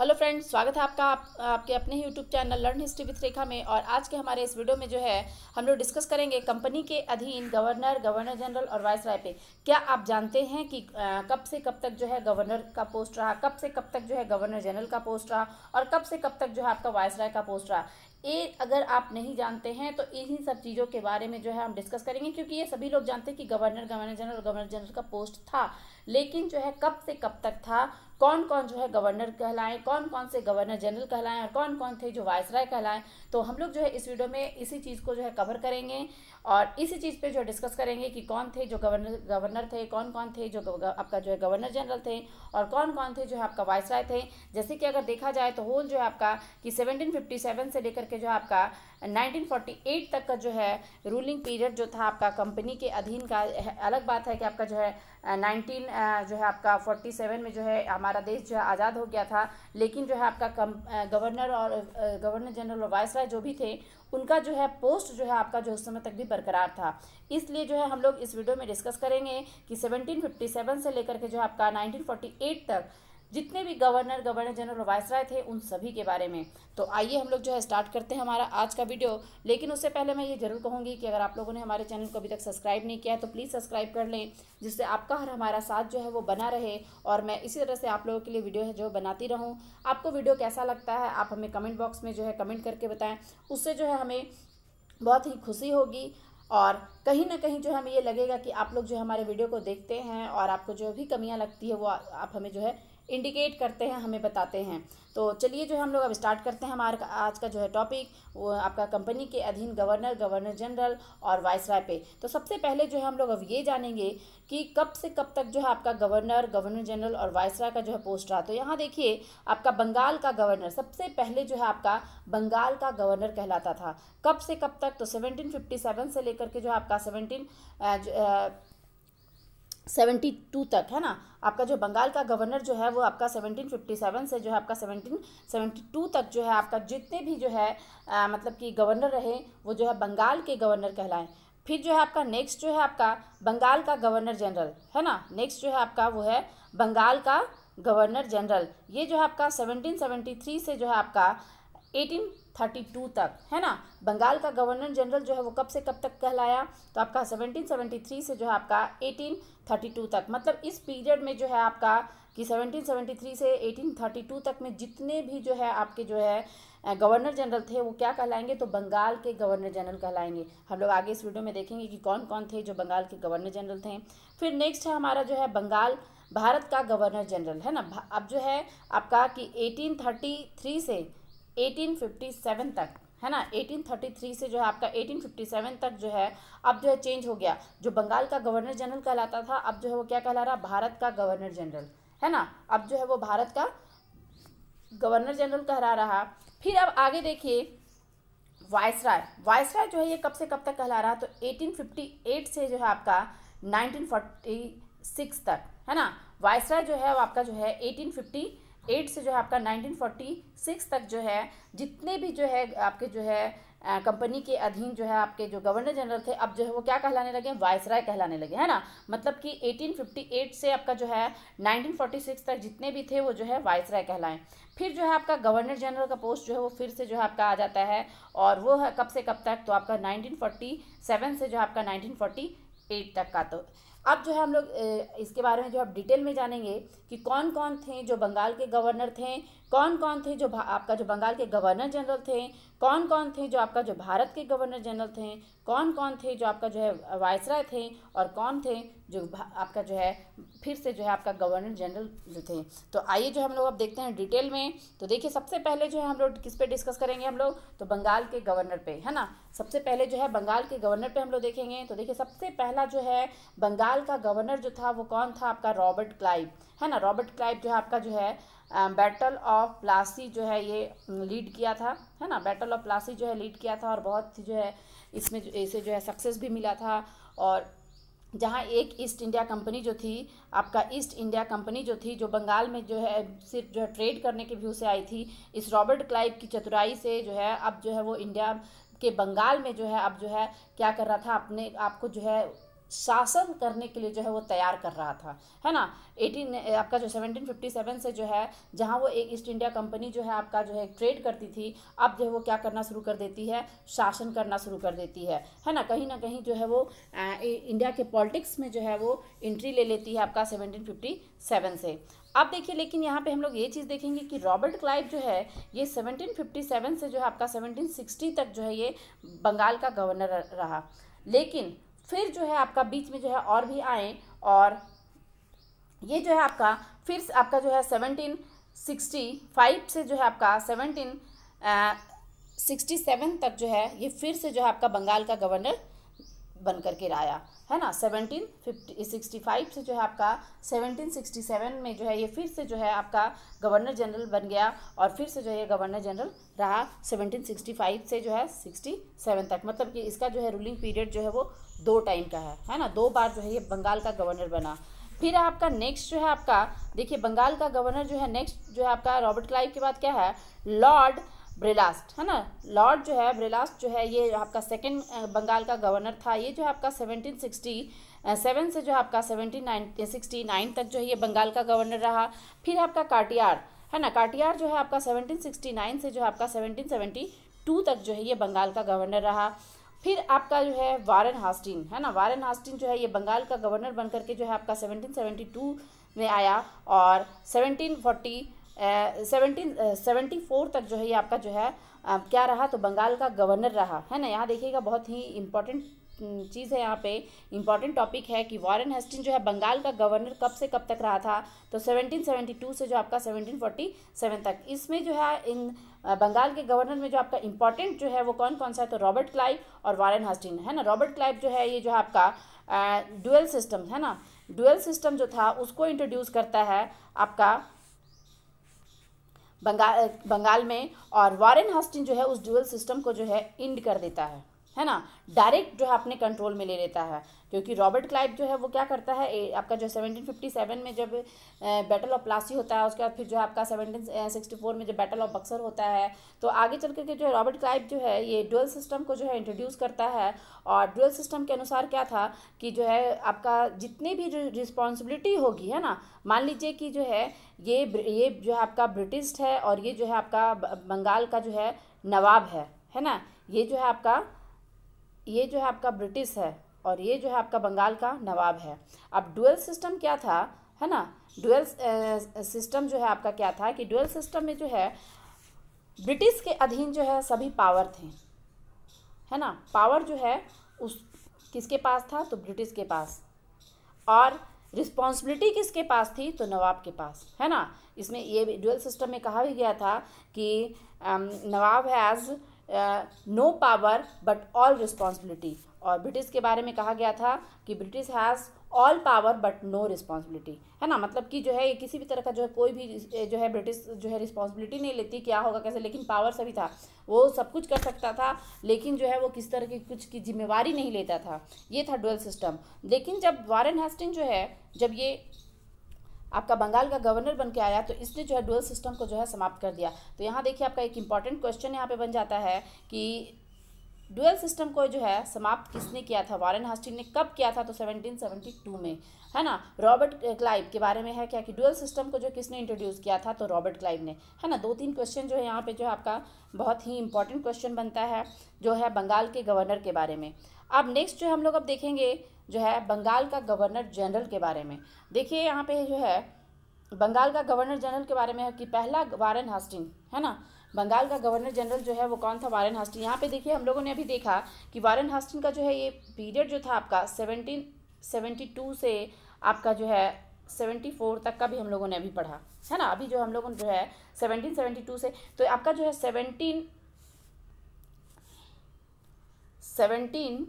hello friends स्वागत है आपका आप, आपके अपने ही YouTube channel learn history with Rekha में और आज के हमारे इस वीडियो में जो है हम लोग डिस्कस करेंगे कंपनी के अधीन गवर्नर गवर्नर जनरल और वाइस राय पे क्या आप जानते हैं कि आ, कब से कब तक जो है गवर्नर का पोस्ट रहा कब से कब तक जो है गवर्नर जनरल का पोस्ट रहा और कब से कब तक जो है आपका वाइस राय का पोस्ट रहा ये अगर आप नहीं जानते हैं तो इन्हीं सब चीज़ों के बारे में जो है हम डिस्कस करेंगे क्योंकि ये सभी लोग जानते हैं कि governor governor general governor general का पोस्ट था लेकिन जो है कब से कब तक था कौन कौन जो है गवर्नर कहलाएं कौन कौन से गवर्नर जनरल कहलाएं और कौन कौन थे जो वायसराय कहलाएं तो हम लोग जो है इस वीडियो में इसी चीज़ को जो है कवर करेंगे और इसी चीज़ पे जो डिस्कस करेंगे कि कौन थे जो गवर्नर गवर्नर थे कौन कौन थे जो आपका जो है गवर्नर जनरल थे और कौन कौन थे जो है आपका वाइस राय थे जैसे कि अगर देखा जाए तो होल जो है आपका कि 1757 से लेकर के जो आपका 1948 तक का जो है रूलिंग पीरियड जो था आपका कंपनी के अधीन का अलग बात है कि आपका जो है नाइनटीन जो है आपका 47 में जो है हमारा देश जो है आज़ाद हो गया था लेकिन जो है आपका कम गवर्नर और गवर्नर जनरल और वाइस जो भी थे उनका जो है पोस्ट जो है आपका जो उस समय तक भी बरकरार था इसलिए जो है हम लोग इस वीडियो में डिस्कस करेंगे कि 1757 से लेकर के जो है आपका 1948 तक जितने भी गवर्नर गवर्नर जनरल वायसराय थे उन सभी के बारे में तो आइए हम लोग जो है स्टार्ट करते हैं हमारा आज का वीडियो लेकिन उससे पहले मैं ये जरूर कहूँगी कि अगर आप लोगों ने हमारे चैनल को अभी तक सब्सक्राइब नहीं किया है तो प्लीज़ सब्सक्राइब कर लें जिससे आपका हर हमारा साथ जो है वो बना रहे और मैं इसी तरह से आप लोगों के लिए वीडियो है जो बनाती रहूँ आपको वीडियो कैसा लगता है आप हमें कमेंट बॉक्स में जो है कमेंट करके बताएँ उससे जो है हमें बहुत ही खुशी होगी और कहीं ना कहीं जो हमें ये लगेगा कि आप लोग जो हमारे वीडियो को देखते हैं और आपको जो भी कमियाँ लगती है वो आप हमें जो है इंडिकेट करते हैं हमें बताते हैं तो चलिए जो है हम लोग अब स्टार्ट करते हैं हमारा आज का जो है टॉपिक वो आपका कंपनी के अधीन गवर्नर गवर्नर जनरल और वाइस राय पे तो सबसे पहले जो है हम लोग अब ये जानेंगे कि कब से कब तक जो है आपका गवर्नर गवर्नर जनरल और वाइस राय का जो है पोस्ट रहा तो यहाँ देखिए आपका बंगाल का गवर्नर सबसे पहले जो है आपका बंगाल का गवर्नर कहलाता था कब से कब तक तो सेवनटीन से लेकर के जो है आपका सेवनटीन सेवेंटी टू तक है ना आपका जो बंगाल का गवर्नर जो है वो आपका सेवनटीन फिफ्टी सेवन से जो है आपका सेवनटीन सेवेंटी टू तक जो है आपका जितने भी जो है आ, मतलब कि गवर्नर रहे वो जो है बंगाल के गवर्नर कहलाएं फिर जो है आपका नेक्स्ट जो है आपका बंगाल का गवर्नर जनरल है ना नेक्स्ट जो है आपका वो है बंगाल का गवर्नर जनरल ये जो है आपका सेवनटीन से जो है आपका 18 थर्टी टू तक है ना बंगाल का गवर्नर जनरल जो है वो कब से कब तक कहलाया तो आपका सेवनटीन थ्री से जो है आपका एटीन थर्टी टू तक मतलब इस पीरियड में जो है आपका कि सेवनटीन थ्री से एटीन थर्टी टू तक में जितने भी जो है आपके जो है गवर्नर जनरल थे वो क्या कहलाएंगे तो बंगाल के गवर्नर जनरल कहलाएंगे हम लोग आगे इस वीडियो में देखेंगे कि कौन कौन थे जो बंगाल के गवर्नर जनरल थे फिर नेक्स्ट है हमारा जो है बंगाल भारत का गवर्नर जनरल है ना अब जो है आपका कि 1833 से 1857 तक है ना 1833 से जो है आपका 1857 तक जो है अब जो है चेंज हो गया जो बंगाल का गवर्नर जनरल कहलाता था अब जो है वो क्या कहला रहा भारत का गवर्नर जनरल है ना अब जो है वो भारत का गवर्नर जनरल कहला रहा फिर अब आगे देखिए वायसराय वायसराय जो है ये कब से कब तक कहला रहा तो 1858 से जो है आपका 1946 तक है ना वायसराय जो है वो आपका जो है 1850 एट से जो है आपका नाइनटीन फोर्टी सिक्स तक जो है जितने भी जो है आपके जो है कंपनी के अधीन जो है आपके जो गवर्नर जनरल थे अब जो है वो क्या कहलाने लगे वायसराय कहलाने लगे है ना मतलब कि 1858 से आपका जो है 1946 तक जितने भी थे वो जो है वायसराय कहलाएं फिर जो है आपका गवर्नर जनरल का पोस्ट जो है वो फिर से जो है आपका आ जाता है और वो है कब से कब तक तो आपका नाइनटीन से जो आपका नाइनटीन तक का तो अब जो है हम लोग इसके बारे में जो आप डिटेल में जानेंगे कि कौन कौन थे जो बंगाल के गवर्नर थे कौन कौन थे जो आपका जो बंगाल के गवर्नर जनरल थे कौन कौन थे जो आपका जो भारत के गवर्नर जनरल थे कौन कौन थे जो आपका जो है वायसराय थे और कौन थे जो आपका जो है फिर से जो है आपका गवर्नर जनरल जो थे तो आइए जो हम लोग अब देखते हैं डिटेल में तो देखिए सबसे पहले जो है हम लोग किस पे डिस्कस करेंगे हम लोग तो बंगाल के गवर्नर पे है ना सबसे पहले जो है बंगाल के गवर्नर पे हम लोग देखेंगे तो देखिए सबसे पहला जो है बंगाल का गवर्नर जो था वो कौन था आपका रॉबर्ट क्लाइव है ना रॉबर्ट क्लाइव जो है आपका जो है बैटल ऑफ प्लासी जो है ये लीड किया था है ना बैटल ऑफ प्लासी जो है लीड किया था और बहुत जो है इसमें इसे जो है सक्सेस भी मिला था और जहाँ एक ईस्ट इंडिया कंपनी जो थी आपका ईस्ट इंडिया कंपनी जो थी जो बंगाल में जो है सिर्फ जो है ट्रेड करने के व्यू से आई थी इस रॉबर्ट क्लाइव की चतुराई से जो है अब जो है वो इंडिया के बंगाल में जो है अब जो है क्या कर रहा था अपने आपको जो है शासन करने के लिए जो है वो तैयार कर रहा था है ना एटीन आपका जो 1757 से जो है जहाँ वो एक ईस्ट इंडिया कंपनी जो है आपका जो है ट्रेड करती थी अब जो है वो क्या करना शुरू कर देती है शासन करना शुरू कर देती है है ना कहीं ना कहीं जो है वो आ, इंडिया के पॉलिटिक्स में जो है वो एंट्री ले लेती है आपका सेवनटीन से अब देखिए लेकिन यहाँ पे हम लोग ये चीज़ देखेंगे कि रॉबर्ट क्लाइव जो है ये 1757 से जो है आपका 1760 तक जो है ये बंगाल का गवर्नर रहा लेकिन फिर जो है आपका बीच में जो है और भी आए और ये जो है आपका फिर आपका जो है सेवनटीन सिक्सटी फाइव से जो है आपका सेवनटीन सिक्सटी सेवन तक जो है ये फिर से जो है आपका बंगाल का गवर्नर बन कर के आया है ना सेवनटीन फिफ्टी सिक्सटी फाइव से जो है आपका सेवनटीन सिक्सटी सेवन में जो है ये फिर से जो है आपका गवर्नर जनरल बन गया और फिर से जो है ये गवर्नर जनरल रहा सेवनटीन सिक्सटी फाइव से जो है सिक्सटी सेवन तक मतलब कि इसका जो है रूलिंग पीरियड जो है वो दो टाइम का है है ना दो बार जो है ये बंगाल का गवर्नर बना फिर आपका नेक्स्ट जो है आपका देखिए बंगाल का गवर्नर जो है नेक्स्ट जो है आपका रॉबर्ट क्लाइव के बाद क्या है लॉर्ड ब्रेलास्ट है ना लॉर्ड जो है ब्रिलास्ट जो है ये आपका सेकंड बंगाल का गवर्नर था ये जो है आपका सेवनटीन सिक्सटी सेवन से जो आपका सेवनटीन नाइन सिक्सटी नाइन तक जो है ये बंगाल का गवर्नर रहा फिर आपका काटियार है ना काटियार जो है आपका सेवनटीन सिक्सटी नाइन से जो है आपका सेवनटीन सेवेंटी टू तक जो है ये बंगाल का गवर्नर रहा फिर आपका जो है वारन हास्टिन है ना वारन हास्टिन जो है ये बंगाल का गवर्नर बन करके जो है आपका 1772 में आया और 1740 सेवनटीन सेवेंटी फोर तक जो है ये आपका जो है आ, क्या रहा तो बंगाल का गवर्नर रहा है ना यहाँ देखिएगा बहुत ही इंपॉर्टेंट हम्म, चीज़ है यहाँ पे इंपॉर्टेंट टॉपिक है कि वॉरेन हेस्टिंग जो है बंगाल का गवर्नर कब से कब तक रहा था तो 1772 से जो आपका 1747 तक इसमें जो है इन बंगाल के गवर्नर में जो आपका इंपॉर्टेंट जो है वो कौन कौन सा है तो रॉबर्ट क्लाइव और वॉरेन हेस्टिंग है ना रॉबर्ट क्लाइव जो है ये जो है आपका डुअल सिस्टम है ना डुअल सिस्टम जो था उसको इंट्रोड्यूस करता है आपका बंगाल बंगाल में और वॉरेन हस्टिन जो है उस ड्यूअल सिस्टम को जो है इंड कर देता है है ना डायरेक्ट जो है अपने कंट्रोल में ले लेता है क्योंकि रॉबर्ट क्लाइव जो है वो क्या करता है आपका जो 1757 में जब बैटल ऑफ प्लासी होता है उसके बाद फिर जो है आपका 1764 में जब बैटल ऑफ बक्सर होता है तो आगे चल करके जो है रॉबर्ट क्लाइव जो है ये डुअल सिस्टम को जो है इंट्रोड्यूस करता है और डुअल सिस्टम के अनुसार क्या था कि जो है आपका जितनी भी जो रिस्पॉन्सिबिलिटी होगी है ना मान लीजिए कि जो है ये ये जो है आपका ब्रिटिश है और ये जो है आपका बंगाल का जो है नवाब है है ना ये जो है आपका ये जो है आपका ब्रिटिश है और ये जो है आपका बंगाल का नवाब है अब डुअल सिस्टम क्या था है ना डुअल सिस्टम जो है आपका क्या था कि डुअल सिस्टम में जो है ब्रिटिश के अधीन जो है सभी पावर थे है ना पावर जो है उस किसके पास था तो ब्रिटिश के पास और रिस्पॉन्सिबिलिटी किसके पास थी तो नवाब के पास है ना इसमें ये डुअल सिस्टम में कहा भी गया था कि nawab has no power but all responsibility और ब्रिटिश के बारे में कहा गया था कि British has all power but no responsibility है ना मतलब कि जो है ये किसी भी तरह का जो है कोई भी जो है ब्रिटिश जो है रिस्पॉन्सिबिलिटी नहीं लेती क्या होगा कैसे लेकिन पावर सभी था वो सब कुछ कर सकता था लेकिन जो है वो किस तरह की कुछ की जिम्मेवारी नहीं लेता था ये था डुअल सिस्टम लेकिन जब वारन हेस्टिंग जो है जब ये आपका बंगाल का गवर्नर बन के आया तो इसने जो है डुअल सिस्टम को जो है समाप्त कर दिया तो यहाँ देखिए आपका एक इंपॉर्टेंट क्वेश्चन यहाँ पे बन जाता है कि डुअल सिस्टम को जो है समाप्त किसने किया था वारेन हास्टिंग ने कब किया था तो 1772 में है ना रॉबर्ट क्लाइव के बारे में है क्या कि डुअल सिस्टम को जो किसने इंट्रोड्यूस किया था तो रॉबर्ट क्लाइव ने है ना दो तीन क्वेश्चन जो है यहाँ पे जो है आपका बहुत ही इंपॉर्टेंट क्वेश्चन बनता है जो है बंगाल के गवर्नर के बारे में अब नेक्स्ट जो हम लोग अब देखेंगे जो है बंगाल का गवर्नर जनरल के बारे में देखिए यहाँ पे जो है बंगाल का गवर्नर जनरल के बारे में है कि पहला वारन हास्टिंग है ना बंगाल का गवर्नर जनरल जो है वो कौन था वारन हास्टिंग यहाँ पे देखिए हम लोगों ने अभी देखा कि वारन हास्टिंग का जो है ये पीरियड जो था आपका सेवनटीन सेवेंटी टू से आपका जो है सेवेंटी फोर तक का भी हम लोगों ने अभी पढ़ा है ना अभी जो हम लोगों ने जो है सेवनटीन सेवेंटी टू से तो आपका जो है सेवनटीन सेवनटीन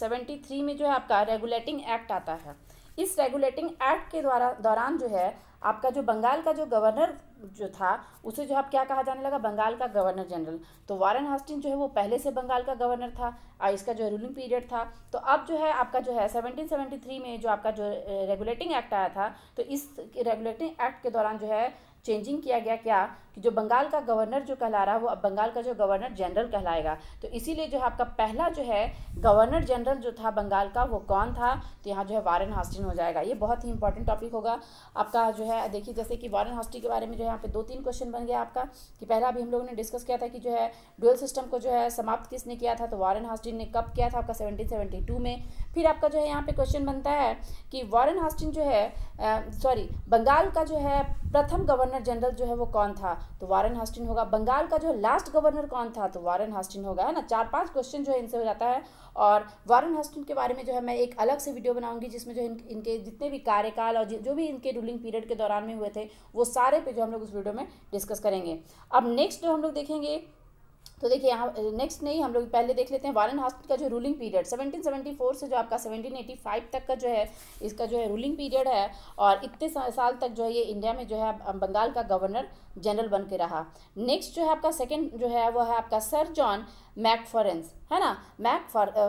सेवेंटी थ्री में जो है आपका रेगुलेटिंग एक्ट आता है इस रेगुलेटिंग एक्ट के द्वारा दौरान जो है आपका जो बंगाल का जो गवर्नर जो था उसे जो आप क्या कहा जाने लगा बंगाल का गवर्नर जनरल तो वारन हास्टिन जो है वो पहले से बंगाल का गवर्नर था और इसका जो रूलिंग पीरियड था तो अब जो है आपका जो है 1773 में जो आपका जो रेगुलेटिंग एक्ट आया था तो इस रेगुलेटिंग एक्ट के दौरान जो है चेंजिंग किया गया क्या कि जो बंगाल का गवर्नर जो कहला रहा है वो अब बंगाल का जो गवर्नर जनरल कहलाएगा तो इसीलिए जो है आपका पहला जो है गवर्नर जनरल जो था बंगाल का वो कौन था तो यहाँ जो है वारन हॉस्टिन हो जाएगा ये बहुत ही इंपॉर्टेंट टॉपिक होगा आपका जो है देखिए जैसे कि वारन हॉस्टिन के बारे में जो है यहाँ पे दो तीन क्वेश्चन बन गया आपका कि पहला अभी हम लोगों ने डिस्कस किया था कि जो है डुअल सिस्टम को जो है समाप्त किसने किया था तो वारन हॉस्टिन ने कब किया था आपका सेवनटीन में फिर आपका जो है यहाँ पे क्वेश्चन बनता है कि वारन हॉस्टिन जो है सॉरी बंगाल का जो है प्रथम गवर्नर जनरल जो है वो कौन था तो वारन हास्टिन होगा बंगाल का जो लास्ट गवर्नर कौन था तो वारन हास्टिन होगा है ना चार पांच क्वेश्चन जो है इनसे हो जाता है और वारन हास्टिन के बारे में जो है मैं एक अलग से वीडियो बनाऊंगी जिसमें जो इन, इनके जितने भी कार्यकाल और जो भी इनके रूलिंग पीरियड के दौरान में हुए थे वो सारे पे जो हम लोग उस वीडियो में डिस्कस करेंगे अब नेक्स्ट जो हम लोग देखेंगे तो देखिए यहाँ नेक्स्ट नहीं हम लोग पहले देख लेते हैं वारन हास्ट का जो रूलिंग पीरियड 1774 से जो आपका 1785 तक का जो है इसका जो है रूलिंग पीरियड है और इतने साल तक जो है ये इंडिया में जो है बंगाल का गवर्नर जनरल बन के रहा नेक्स्ट जो है आपका सेकेंड जो है वो है आपका सर जॉन मैकफरेंस है ना 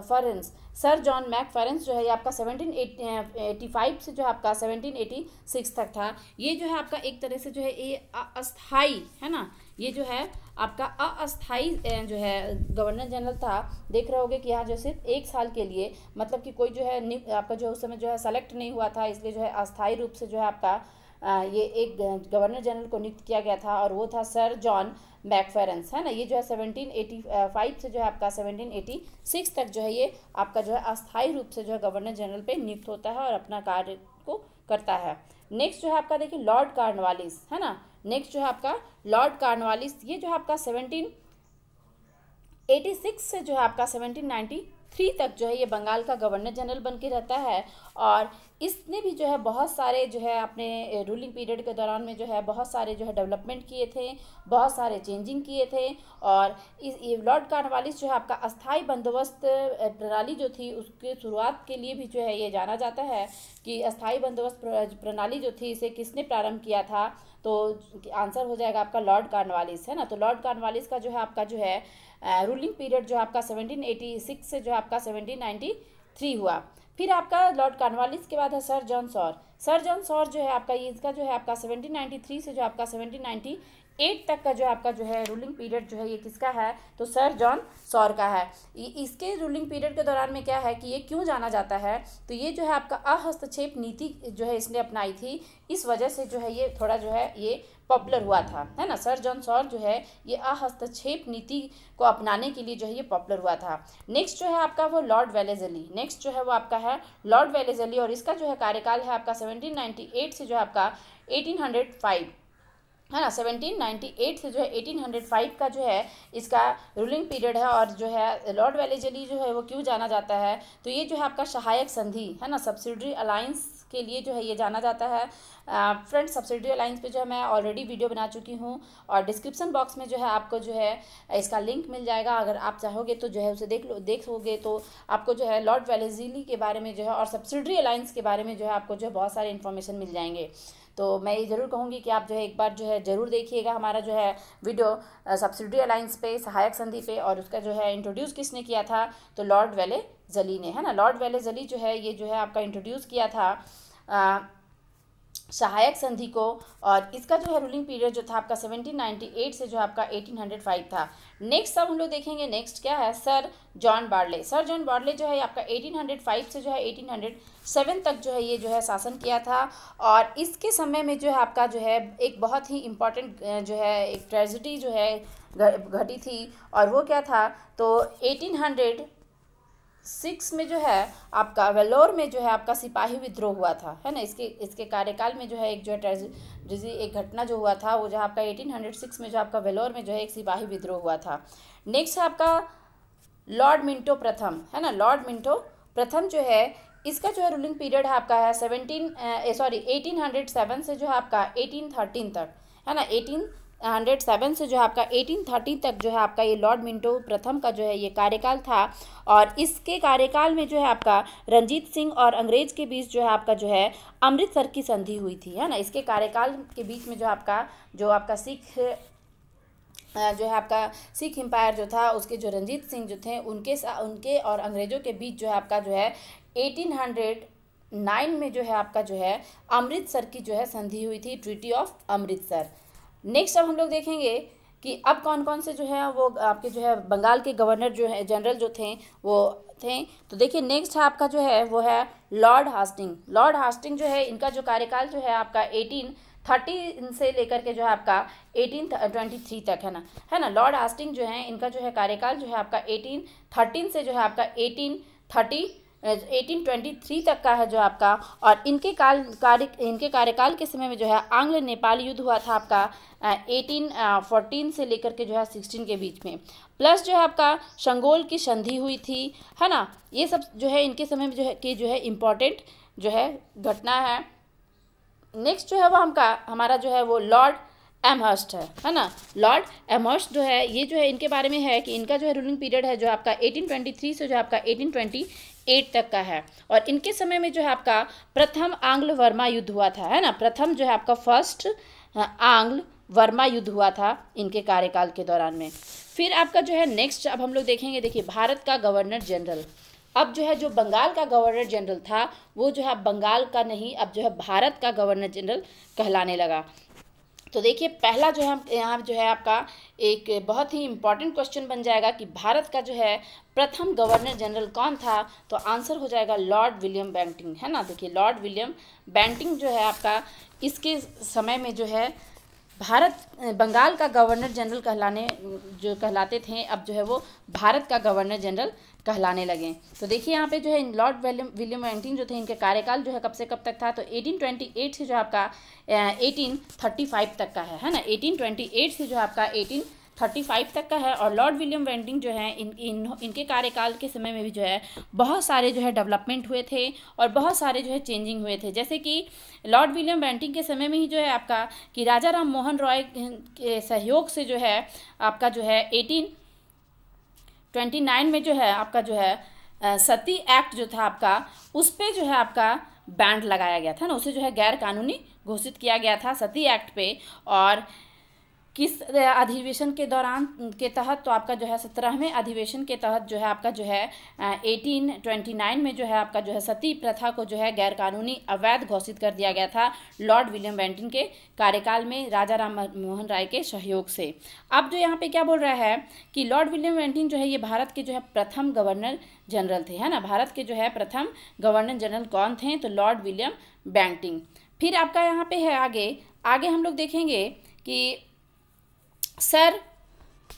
Macpherson sir John Macpherson जो है ये आपका सेवनटीन एटी फाइव से जो है आपका सेवनटीन एटी सिक्स तक था ये जो है आपका एक तरह से जो है ये अस्थाई है ना ये जो है आपका अस्थाई जो है गवर्नर जनरल था देख रहे होगे कि यहाँ जो सिर्फ एक साल के लिए मतलब कि कोई जो है आपका जो उस समय जो है सेलेक्ट नहीं हुआ था इसलिए जो है अस्थायी रूप से जो है आपका ये एक गवर्नर जनरल को नियुक्त किया गया था और वो था सर जॉन मैकफेरेंस है ना ये जो है सेवनटीन एटी फाइव से जो है आपका सेवनटीन एटी सिक्स तक जो है ये आपका जो है अस्थायी रूप से जो है गवर्नर जनरल पे नियुक्त होता है और अपना कार्य को करता है नेक्स्ट जो है आपका देखिए लॉर्ड कार्नवालिस है ना नेक्स्ट जो है आपका लॉर्ड कार्नवालिस ये जो है आपका सेवनटीन एटी सिक्स से जो है आपका सेवनटीन नाइन्टी थ्री तक जो है ये बंगाल का गवर्नर जनरल बन के रहता है और इसने भी जो है बहुत सारे जो है अपने रूलिंग पीरियड के दौरान में जो है बहुत सारे जो है डेवलपमेंट किए थे बहुत सारे चेंजिंग किए थे और इस लॉर्ड कार्नवालिस जो है आपका अस्थाई बंदोबस्त प्रणाली जो थी उसके शुरुआत के लिए भी जो है ये जाना जाता है कि अस्थाई बंदोबस्त प्रणाली जो थी इसे किसने प्रारंभ किया था तो आंसर हो जाएगा आपका लॉर्ड कार्नवालिस है ना तो लॉर्ड कार्नवालिस का जो है आपका जो है रूलिंग पीरियड जो है आपका सेवनटीन से जो है आपका सेवनटीन थ्री हुआ फिर आपका लॉर्ड कार्नवालिस के बाद है sir John Shore sir John Shore जो है आपका ये इसका जो है आपका सेवनटीन नाइन्टी थ्री से जो आपका सेवनटीन नाइन्टी एट तक का जो आपका जो है रूलिंग पीरियड जो है ये किसका है तो सर जॉन सौर का है इसके रूलिंग पीरियड के दौरान में क्या है कि ये क्यों जाना जाता है तो ये जो है आपका अहस्तक्षेप नीति जो है इसने अपनाई थी इस वजह से जो है ये थोड़ा जो है ये पॉपुलर हुआ था है ना सर जॉन सॉर जो है ये अहस्तक्षेप नीति को अपनाने के लिए जो है ये पॉपुलर हुआ था नेक्स्ट जो है आपका वो लॉर्ड वेलेजली नेक्स्ट जो है वो आपका है लॉर्ड वेलेजली और इसका जो है कार्यकाल है आपका 1798 से जो है आपका 1805 है ना 1798 से जो है 1805 का जो है इसका रूलिंग पीरियड है और जो है लॉर्ड वेलेजली जो है वो क्यों जाना जाता है तो ये जो है आपका सहायक संधि है ना सब्सिडरी अलायंस के लिए जो है ये जाना जाता है फ्रेंड सब्सिडी अलाइंस पे जो है मैं ऑलरेडी वीडियो बना चुकी हूँ और डिस्क्रिप्सन बॉक्स में जो है आपको जो है इसका लिंक मिल जाएगा अगर आप चाहोगे तो जो है उसे देख लो देखोगे तो आपको जो है लॉर्ड वेलेजीली के बारे में जो है और सब्सिडी अलाइंस के बारे में जो है आपको जो है बहुत सारे इन्फॉर्मेशन मिल जाएंगे तो मैं ये ज़रूर कहूँगी कि आप जो है एक बार जो है ज़रूर देखिएगा हमारा जो है वीडियो सब्सिडी अलाइंस पे सहायक संधि पे और उसका जो है इंट्रोड्यूस किसने किया था तो लॉर्ड वेले जली ने है ना लॉर्ड वेले जली जो है ये जो है आपका इंट्रोड्यूस किया था सहायक संधि को और इसका जो है रूलिंग पीरियड जो था आपका 1798 से जो आपका 1805 था नेक्स्ट सब हम लोग देखेंगे नेक्स्ट क्या है sir John Barlow sir John Barlow जो है आपका 1805 से जो है 1807 तक जो है ये जो है शासन किया था और इसके समय में जो है आपका जो है एक बहुत ही इम्पॉर्टेंट जो है एक ट्रेजिडी जो है घटी थी और वो क्या था तो एटीन सिक्स में जो है आपका वेलोर में जो है आपका सिपाही विद्रोह हुआ था है ना इसके इसके कार्यकाल में जो है एक जो है ट्रेजी एक घटना जो हुआ था वो जो आपका एटीन हंड्रेड सिक्स में जो आपका वेलोर में जो है एक सिपाही विद्रोह हुआ था नेक्स्ट है आपका लॉर्ड मिंटो प्रथम है ना लॉर्ड मिंटो प्रथम जो है इसका जो है रूलिंग पीरियड है आपका है seventeen sorry eighteen hundred seven से जो है आपका एटीन थर्टीन तक है ना एटीन हंड्रेड सेवन से जो है आपका एटीन थर्टी तक जो है आपका ये लॉर्ड मिंटो प्रथम का जो है ये कार्यकाल था और इसके कार्यकाल में जो है आपका रंजीत सिंह और अंग्रेज के बीच जो है आपका जो है अमृतसर की संधि हुई थी है ना इसके कार्यकाल के बीच में जो आपका जो आपका सिख जो है आपका सिख एम्पायर जो था उसके जो रंजीत सिंह जो थे उनके उनके और अंग्रेज़ों के बीच जो है आपका जो है एटीन हंड्रेड नाइन में जो है आपका जो है अमृतसर की जो है संधि हुई थी ट्रीटी ऑफ अमृतसर नेक्स्ट अब हम लोग देखेंगे कि अब कौन कौन से जो है वो आपके जो है बंगाल के गवर्नर जो है जनरल जो थे वो थे तो देखिए नेक्स्ट है आपका जो है वो है लॉर्ड हास्टिंग लॉर्ड हास्टिंग जो है इनका जो कार्यकाल जो है आपका एटीन थर्टी से लेकर के जो है आपका एटीन ट्वेंटी थ्री तक है ना है ना लॉर्ड हास्टिंग जो है इनका जो है कार्यकाल जो है आपका एटीन थर्टीन से जो है आपका एटीन थर्टी 1823 तक का है जो आपका और इनके काल कार्य इनके कार्यकाल के समय में जो है आंग्ल नेपाल युद्ध हुआ था आपका एटीन से लेकर के जो है सिक्सटीन के बीच में प्लस जो है आपका शंगोल की संधि हुई थी है ना ये सब जो है इनके समय में जो है कि जो है इम्पोर्टेंट जो है घटना है नेक्स्ट जो है वो हमका हमारा जो है वो लॉर्ड एमहर्स्ट है है ना लॉर्ड एमहर्स्ट जो है ये जो है इनके बारे में है कि इनका जो है रूलिंग पीरियड है जो आपका 1823 से जो आपका 1828 तक का है और इनके समय में जो है आपका प्रथम आंग्ल वर्मा युद्ध हुआ था है ना प्रथम जो है आपका फर्स्ट हाँ, आंग्ल वर्मा युद्ध हुआ था इनके कार्यकाल के दौरान में फिर आपका जो है नेक्स्ट अब हम लोग देखेंगे देखिए भारत का गवर्नर जनरल अब जो है जो बंगाल का गवर्नर जनरल था वो जो है बंगाल का नहीं अब जो है भारत का गवर्नर जनरल कहलाने लगा तो देखिए पहला जो है यहाँ जो है आपका एक बहुत ही इम्पॉर्टेंट क्वेश्चन बन जाएगा कि भारत का जो है प्रथम गवर्नर जनरल कौन था तो आंसर हो जाएगा लॉर्ड विलियम बैंटिंग है ना देखिए लॉर्ड विलियम बैंटिंग जो है आपका इसके समय में जो है भारत बंगाल का गवर्नर जनरल कहलाने जो कहलाते थे अब जो है वो भारत का गवर्नर जनरल कहलाने लगे तो देखिए यहाँ पे जो है लॉर्ड विलियम वेंटिंग जो थे इनके कार्यकाल जो है कब से कब तक था तो 1828 से जो आपका 1835 तक का है है ना 1828 से जो आपका 18 थर्टी फाइव तक का है और लॉर्ड विलियम वेंटिंग जो है इन इन इनके कार्यकाल के समय में भी जो है बहुत सारे जो है डेवलपमेंट हुए थे और बहुत सारे जो है चेंजिंग हुए थे जैसे कि लॉर्ड विलियम वेंटिंग के समय में ही जो है आपका कि राजा राम मोहन रॉय के सहयोग से जो है आपका जो है एटीन ट्वेंटी नाइन में जो है आपका जो है सती एक्ट जो था आपका उस पर जो है आपका बैंड लगाया गया था ना उसे जो है गैर कानूनी घोषित किया गया था सती एक्ट पे और किस अधिवेशन के दौरान के तहत तो आपका जो है सत्रहवें अधिवेशन के तहत जो है आपका जो है एटीन ट्वेंटी नाइन में जो है आपका जो है सती प्रथा को जो है गैरकानूनी अवैध घोषित कर दिया गया था लॉर्ड विलियम वेंटिन के कार्यकाल में राजा राम मोहन राय के सहयोग से अब जो यहाँ पे क्या बोल रहा है कि लॉर्ड विलियम वेंटिन जो है ये भारत के जो है प्रथम गवर्नर जनरल थे है ना भारत के जो है प्रथम गवर्नर जनरल कौन थे तो लॉर्ड विलियम बैंटिंग फिर आपका यहाँ पे है आगे आगे हम लोग देखेंगे कि सर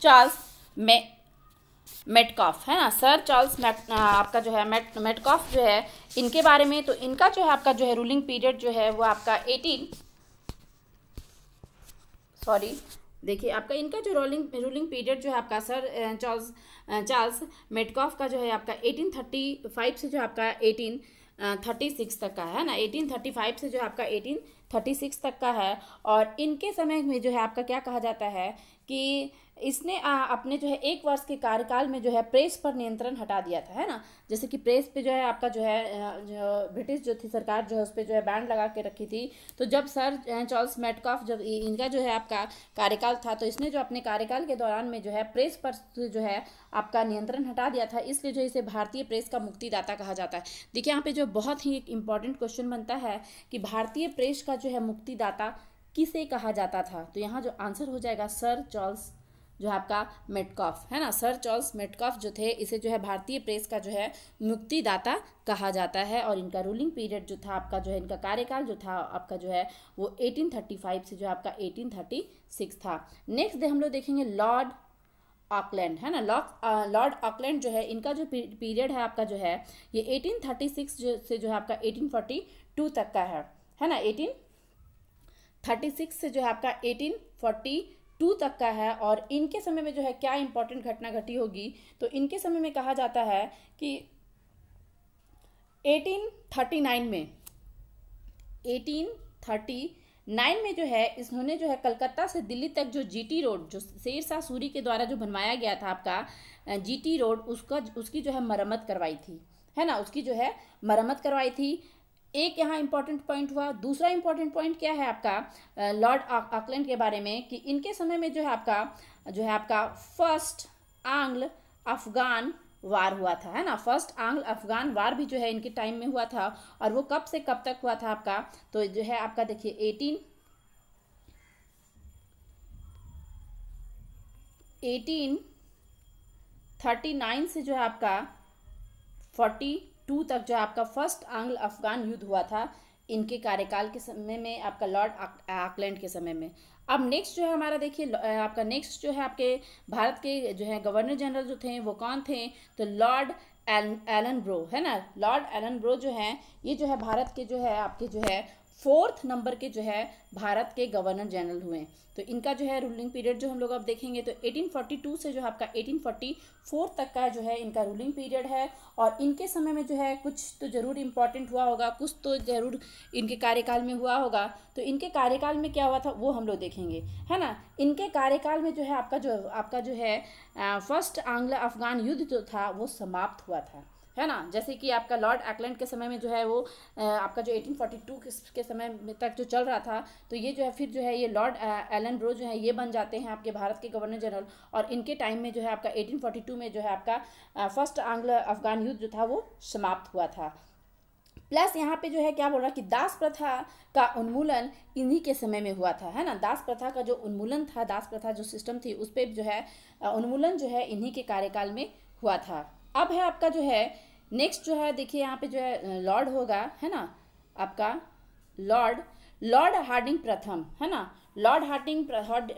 चार्ल्स मे मेटकॉफ है ना सर चार्ल्स मेट आपका जो है मेट मेटकॉफ जो है इनके बारे में तो इनका जो है आपका जो है रूलिंग पीरियड जो है वो आपका एटीन सॉरी देखिए आपका इनका जो रोलिंग रूलिंग पीरियड जो है आपका सर चार्ल्स चार्ल्स मेटकॉफ का जो है आपका एटीन थर्टी फाइव से जो आपका एटीन थर्टी सिक्स तक का है ना एटीन थर्टी फाइव से जो आपका एटीन थर्टी सिक्स तक का है और इनके समय में जो है आपका क्या कहा जाता है कि इसने आ, अपने जो है एक वर्ष के कार्यकाल में जो है प्रेस पर नियंत्रण हटा दिया था है ना जैसे कि प्रेस पे जो है आपका जो है जो ब्रिटिश जो थी सरकार जो है उस पर जो है बैंड लगा के रखी थी तो जब सर चार्ल्स मेटकॉफ जब इनका जो है आपका कार्यकाल था तो इसने जो अपने कार्यकाल के दौरान में जो है प्रेस पर जो है आपका नियंत्रण हटा दिया था इसलिए जो इसे भारतीय प्रेस का मुक्तिदाता कहा जाता है देखिए यहाँ पे जो बहुत ही एक इम्पॉर्टेंट क्वेश्चन बनता है कि भारतीय प्रेस का जो है मुक्तिदाता किसे कहा जाता था तो यहाँ जो आंसर हो जाएगा सर चार्ल्स जो है आपका मेटकॉफ है ना सर चार्ल्स मेटकॉफ जो थे इसे जो है भारतीय प्रेस का जो है मुक्तिदाता कहा जाता है और इनका रूलिंग पीरियड जो था आपका जो है इनका कार्यकाल जो था आपका जो है वो 1835 से जो आपका 1836 था नेक्स्ट डे हम लोग देखेंगे लॉर्ड ऑकलैंड है ना लॉक लॉर्ड ऑकलैंड जो है इनका जो पीरियड है आपका जो है ये एटीन जो से जो है आपका एटीन तक का है है ना सिक्स से जो है आपका फोर्टी टू तक का है और इनके समय में जो है क्या इंपॉर्टेंट घटना घटी होगी तो इनके समय में कहा जाता है कि 1839 में 1839 में जो है इन्होंने जो है कलकत्ता से दिल्ली तक जो जीटी रोड जो शेर शाह सूरी के द्वारा जो बनवाया गया था आपका जीटी रोड उसका उसकी जो है मरम्मत करवाई थी है ना उसकी जो है मरम्मत करवाई थी एक यहाँ इंपॉर्टेंट पॉइंट हुआ दूसरा इंपॉर्टेंट पॉइंट क्या है आपका लॉर्ड ऑकलैंड के बारे में कि इनके समय में जो है आपका जो है आपका फर्स्ट आंग्ल अफगान वार हुआ था है ना फर्स्ट आंग्ल अफगान वार भी जो है इनके टाइम में हुआ था और वो कब से कब तक हुआ था आपका तो जो है आपका देखिए एटीन एटीन थर्टी नाइन से जो है आपका फोर्टी टू तक जो आपका फर्स्ट आंग्ल अफगान युद्ध हुआ था इनके कार्यकाल के समय में आपका लॉर्ड आकलैंड के समय में अब नेक्स्ट जो है हमारा देखिए आपका नेक्स्ट जो है आपके भारत के जो है गवर्नर जनरल जो थे वो कौन थे तो लॉर्ड एलन ब्रो है ना लॉर्ड एलन ब्रो जो है ये जो है भारत के जो है आपके जो है फोर्थ नंबर के जो है भारत के गवर्नर जनरल हुए तो इनका जो है रूलिंग पीरियड जो हम लोग अब देखेंगे तो 1842 से जो है आपका 1844 तक का जो है इनका रूलिंग पीरियड है और इनके समय में जो है कुछ तो ज़रूर इम्पॉर्टेंट हुआ होगा कुछ तो ज़रूर इनके कार्यकाल में हुआ होगा तो इनके कार्यकाल में क्या हुआ था वो हम लोग देखेंगे है ना इनके कार्यकाल में जो है आपका जो आपका जो है फर्स्ट आंग्ला अफगान युद्ध जो था वो समाप्त हुआ था है ना जैसे कि आपका लॉर्ड एक्लैंड के समय में जो है वो आपका जो 1842 के समय तक जो चल रहा था तो ये जो है फिर जो है ये लॉर्ड एलन ब्रो जो है ये बन जाते हैं आपके भारत के गवर्नर जनरल और इनके टाइम में जो है आपका 1842 में जो है आपका फर्स्ट आंग्ल अफगान युद्ध जो था वो समाप्त हुआ था प्लस यहाँ पे जो है क्या बोल रहा कि दास प्रथा का उन्मूलन इन्हीं के समय में हुआ था है ना दास प्रथा का जो उन्मूलन था दास प्रथा जो सिस्टम थी उस पर जो है उन्मूलन जो है इन्हीं के कार्यकाल में हुआ था अब है आपका जो है नेक्स्ट जो है देखिए यहाँ पे जो है लॉर्ड होगा है ना आपका लॉर्ड लॉर्ड हार्डिंग प्रथम है ना लॉर्ड हार्डिंग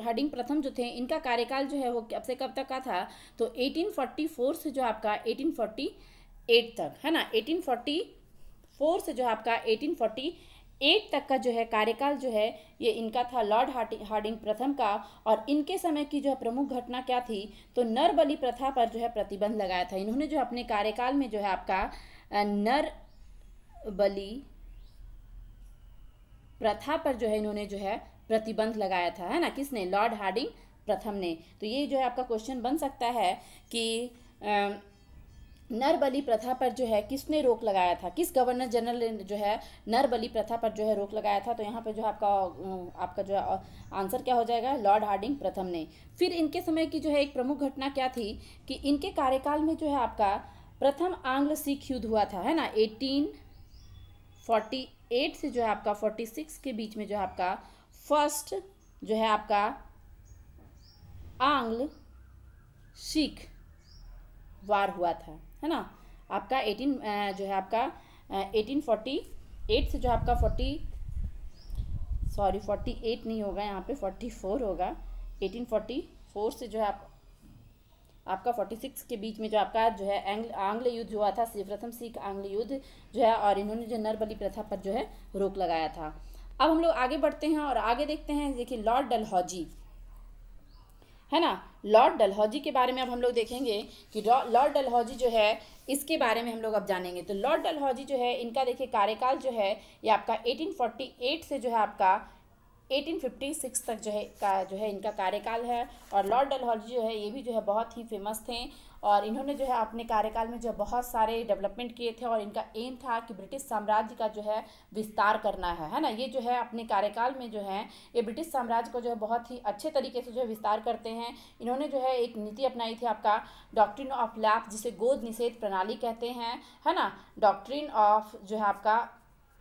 हार्डिंग प्रथम जो थे इनका कार्यकाल जो है वो कब से कब तक का था तो 1844 से जो आपका 1848 तक है ना 1844 से जो आपका एट तक का जो है कार्यकाल जो है ये इनका था लॉर्ड हार्डिंग प्रथम का और इनके समय की जो है प्रमुख घटना क्या थी तो नर बलि प्रथा पर जो है प्रतिबंध लगाया था इन्होंने जो अपने कार्यकाल में जो है आपका नर बलि प्रथा पर जो है इन्होंने जो है प्रतिबंध लगाया था है ना किसने लॉर्ड हार्डिंग प्रथम ने तो ये जो है आपका क्वेश्चन बन सकता है कि आ, नरबली प्रथा पर जो है किसने रोक लगाया था किस गवर्नर जनरल ने जो है नरबली प्रथा पर जो है रोक लगाया था तो यहाँ पर जो आपका आपका जो है आंसर क्या हो जाएगा लॉर्ड हार्डिंग प्रथम ने फिर इनके समय की जो है एक प्रमुख घटना क्या थी कि इनके कार्यकाल में जो है आपका प्रथम आंग्ल सिख युद्ध हुआ था है ना एटीन फोर्टी एट से जो है आपका फोर्टी सिक्स के बीच में जो है आपका फर्स्ट जो है आपका आंग्ल सिख वार हुआ था है ना आपका एटीन जो है आपका एटीन फोर्टी एट से जो आपका फोर्टी सॉरी फोर्टी एट नहीं होगा यहाँ पे फोर्टी फोर होगा एटीन फोर्टी फोर से जो है आप आपका फोर्टी सिक्स के बीच में जो आपका जो है आंग्ल युद्ध हुआ था प्रथम सिख आंग्ल युद्ध जो है और इन्होंने जो नरबली प्रथा पर जो है रोक लगाया था अब हम लोग आगे बढ़ते हैं और आगे देखते हैं देखिए लॉर्ड डलहौजी है ना लॉर्ड डलहौजी के बारे में अब हम लोग देखेंगे कि लॉर्ड डलहौजी जो है इसके बारे में हम लोग अब जानेंगे तो लॉर्ड डलहौजी जो है इनका देखिए कार्यकाल जो है ये आपका 1848 से जो है आपका 1856 तक जो है का जो है इनका कार्यकाल है और लॉर्ड डलहौजी जो है ये भी जो है बहुत ही फेमस थे और इन्होंने जो है अपने कार्यकाल में जो है बहुत सारे डेवलपमेंट किए थे और इनका एम था कि ब्रिटिश साम्राज्य का जो है विस्तार करना है है ना ये जो है अपने कार्यकाल में जो है ये ब्रिटिश साम्राज्य को जो है बहुत ही अच्छे तरीके से जो है विस्तार करते हैं इन्होंने जो है एक नीति अपनाई थी आपका डॉक्ट्रिन ऑफ लैप जिसे गोद निषेध प्रणाली कहते हैं है ना डॉक्ट्रिन ऑफ जो है आपका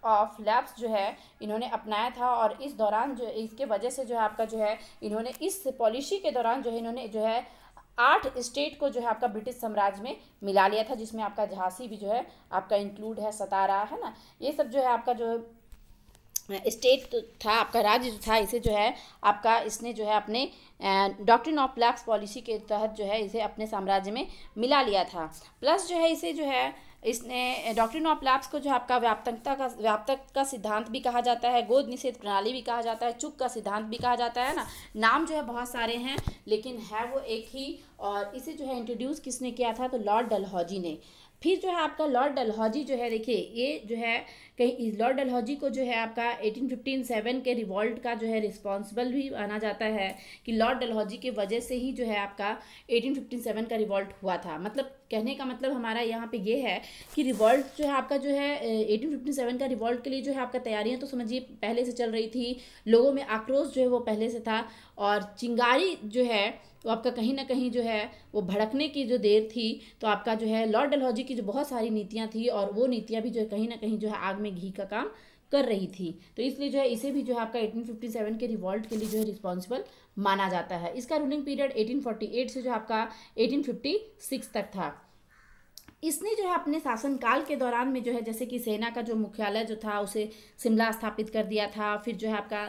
ऑफ लैब्स जो है इन्होंने अपनाया था और इस दौरान जो इसके वजह से जो है आपका जो है इन्होंने इस पॉलिसी के दौरान जो है इन्होंने जो है आठ स्टेट को जो है आपका ब्रिटिश साम्राज्य में मिला लिया था जिसमें आपका झांसी भी जो है आपका इंक्लूड है सतारा है ना ये सब जो है आपका जो स्टेट था आपका राज्य था इसे जो है आपका इसने जो है अपने डॉक्ट्रिन ऑफ लैक्स पॉलिसी के तहत जो है इसे अपने साम्राज्य में मिला लिया था प्लस जो है इसे जो है इसने डॉक्ट्रिन ऑफ लैप्स को जो आपका व्यापकता का व्यापक का सिद्धांत भी कहा जाता है गोद निषेध प्रणाली भी कहा जाता है चुक का सिद्धांत भी कहा जाता है ना नाम जो है बहुत सारे हैं लेकिन है वो एक ही और इसे जो है इंट्रोड्यूस किसने किया था तो लॉर्ड डलहौजी ने फिर जो है आपका लॉर्ड डलहौजी जो है देखिए ये जो है कहीं लॉर्ड डलहौजी को जो है आपका एटीन फिफ्टीन सेवन के रिवॉल्ट का जो है रिस्पॉन्सिबल भी माना जाता है कि लॉर्ड डलहौजी के वजह से ही जो है आपका एटीन फिफ्टीन सेवन का रिवॉल्ट हुआ था मतलब कहने का मतलब हमारा यहाँ पे ये है कि रिवॉल्ट जो है आपका जो है एटीन फिफ्टी सेवन का रिवॉल्ट के लिए जो है आपका तैयारियाँ तो समझिए पहले से चल रही थी लोगों में आक्रोश जो है वो पहले से था और चिंगारी जो है वो आपका कहीं ना कहीं जो है वो भड़कने की जो देर थी तो आपका जो है लॉर्ड डलहौजी की जो बहुत सारी नीतियाँ थी और वो नीतियाँ भी जो है कहीं ना कहीं जो है आग में में घी का काम कर रही थी तो इसलिए जो है इसे भी जो है आपका 1857 के रिवॉल्ट के लिए जो है रिस्पॉन्सिबल माना जाता है इसका रूलिंग पीरियड 1848 से जो आपका 1856 तक था इसने जो है अपने शासनकाल के दौरान में जो है जैसे कि सेना का जो मुख्यालय जो था उसे शिमला स्थापित कर दिया था फिर जो है आपका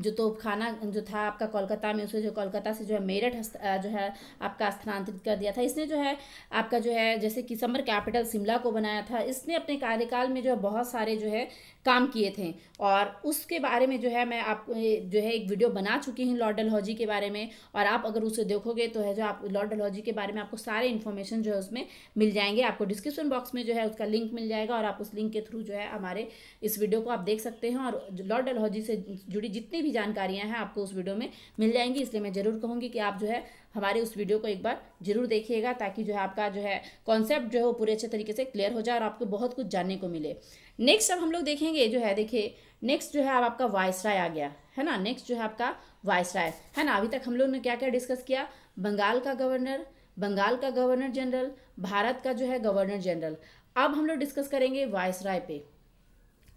जो तो खाना जो था आपका कोलकाता में उसे जो कोलकाता से जो है मेरठ जो है आपका स्थानांतरित कर दिया था इसने जो है आपका जो है जैसे कि समर कैपिटल शिमला को बनाया था इसने अपने कार्यकाल में जो है बहुत सारे जो है काम किए थे और उसके बारे में जो है मैं आप जो है एक वीडियो बना चुकी हूँ लॉर्ड डलहौजी के बारे में और आप अगर उसे देखोगे तो है जो आप लॉर्ड डलहौजी के बारे में आपको सारे इन्फॉर्मेशन जो है उसमें मिल जाएंगे आपको डिस्क्रिप्शन बॉक्स में जो है उसका लिंक मिल जाएगा और आप उस लिंक के थ्रू जो है हमारे इस वीडियो को आप देख सकते हैं और लॉर्ड डलहौजी से जुड़ी जितनी भी जानकारियां हैं आपको उस वीडियो में मिल जाएंगी इसलिए मैं ज़रूर कहूंगी कि आप जो है हमारे उस वीडियो को एक बार जरूर देखिएगा ताकि जो है आपका जो है कॉन्सेप्ट जो है वो पूरे अच्छे तरीके से क्लियर हो जाए और आपको बहुत कुछ जानने को मिले नेक्स्ट अब हम लोग देखेंगे जो है देखिए नेक्स्ट जो है अब आपका राय आ गया है ना नेक्स्ट जो है आपका राय है ना अभी तक हम लोग ने क्या क्या डिस्कस किया बंगाल का गवर्नर बंगाल का गवर्नर जनरल भारत का जो है गवर्नर जनरल अब हम लोग डिस्कस करेंगे राय पे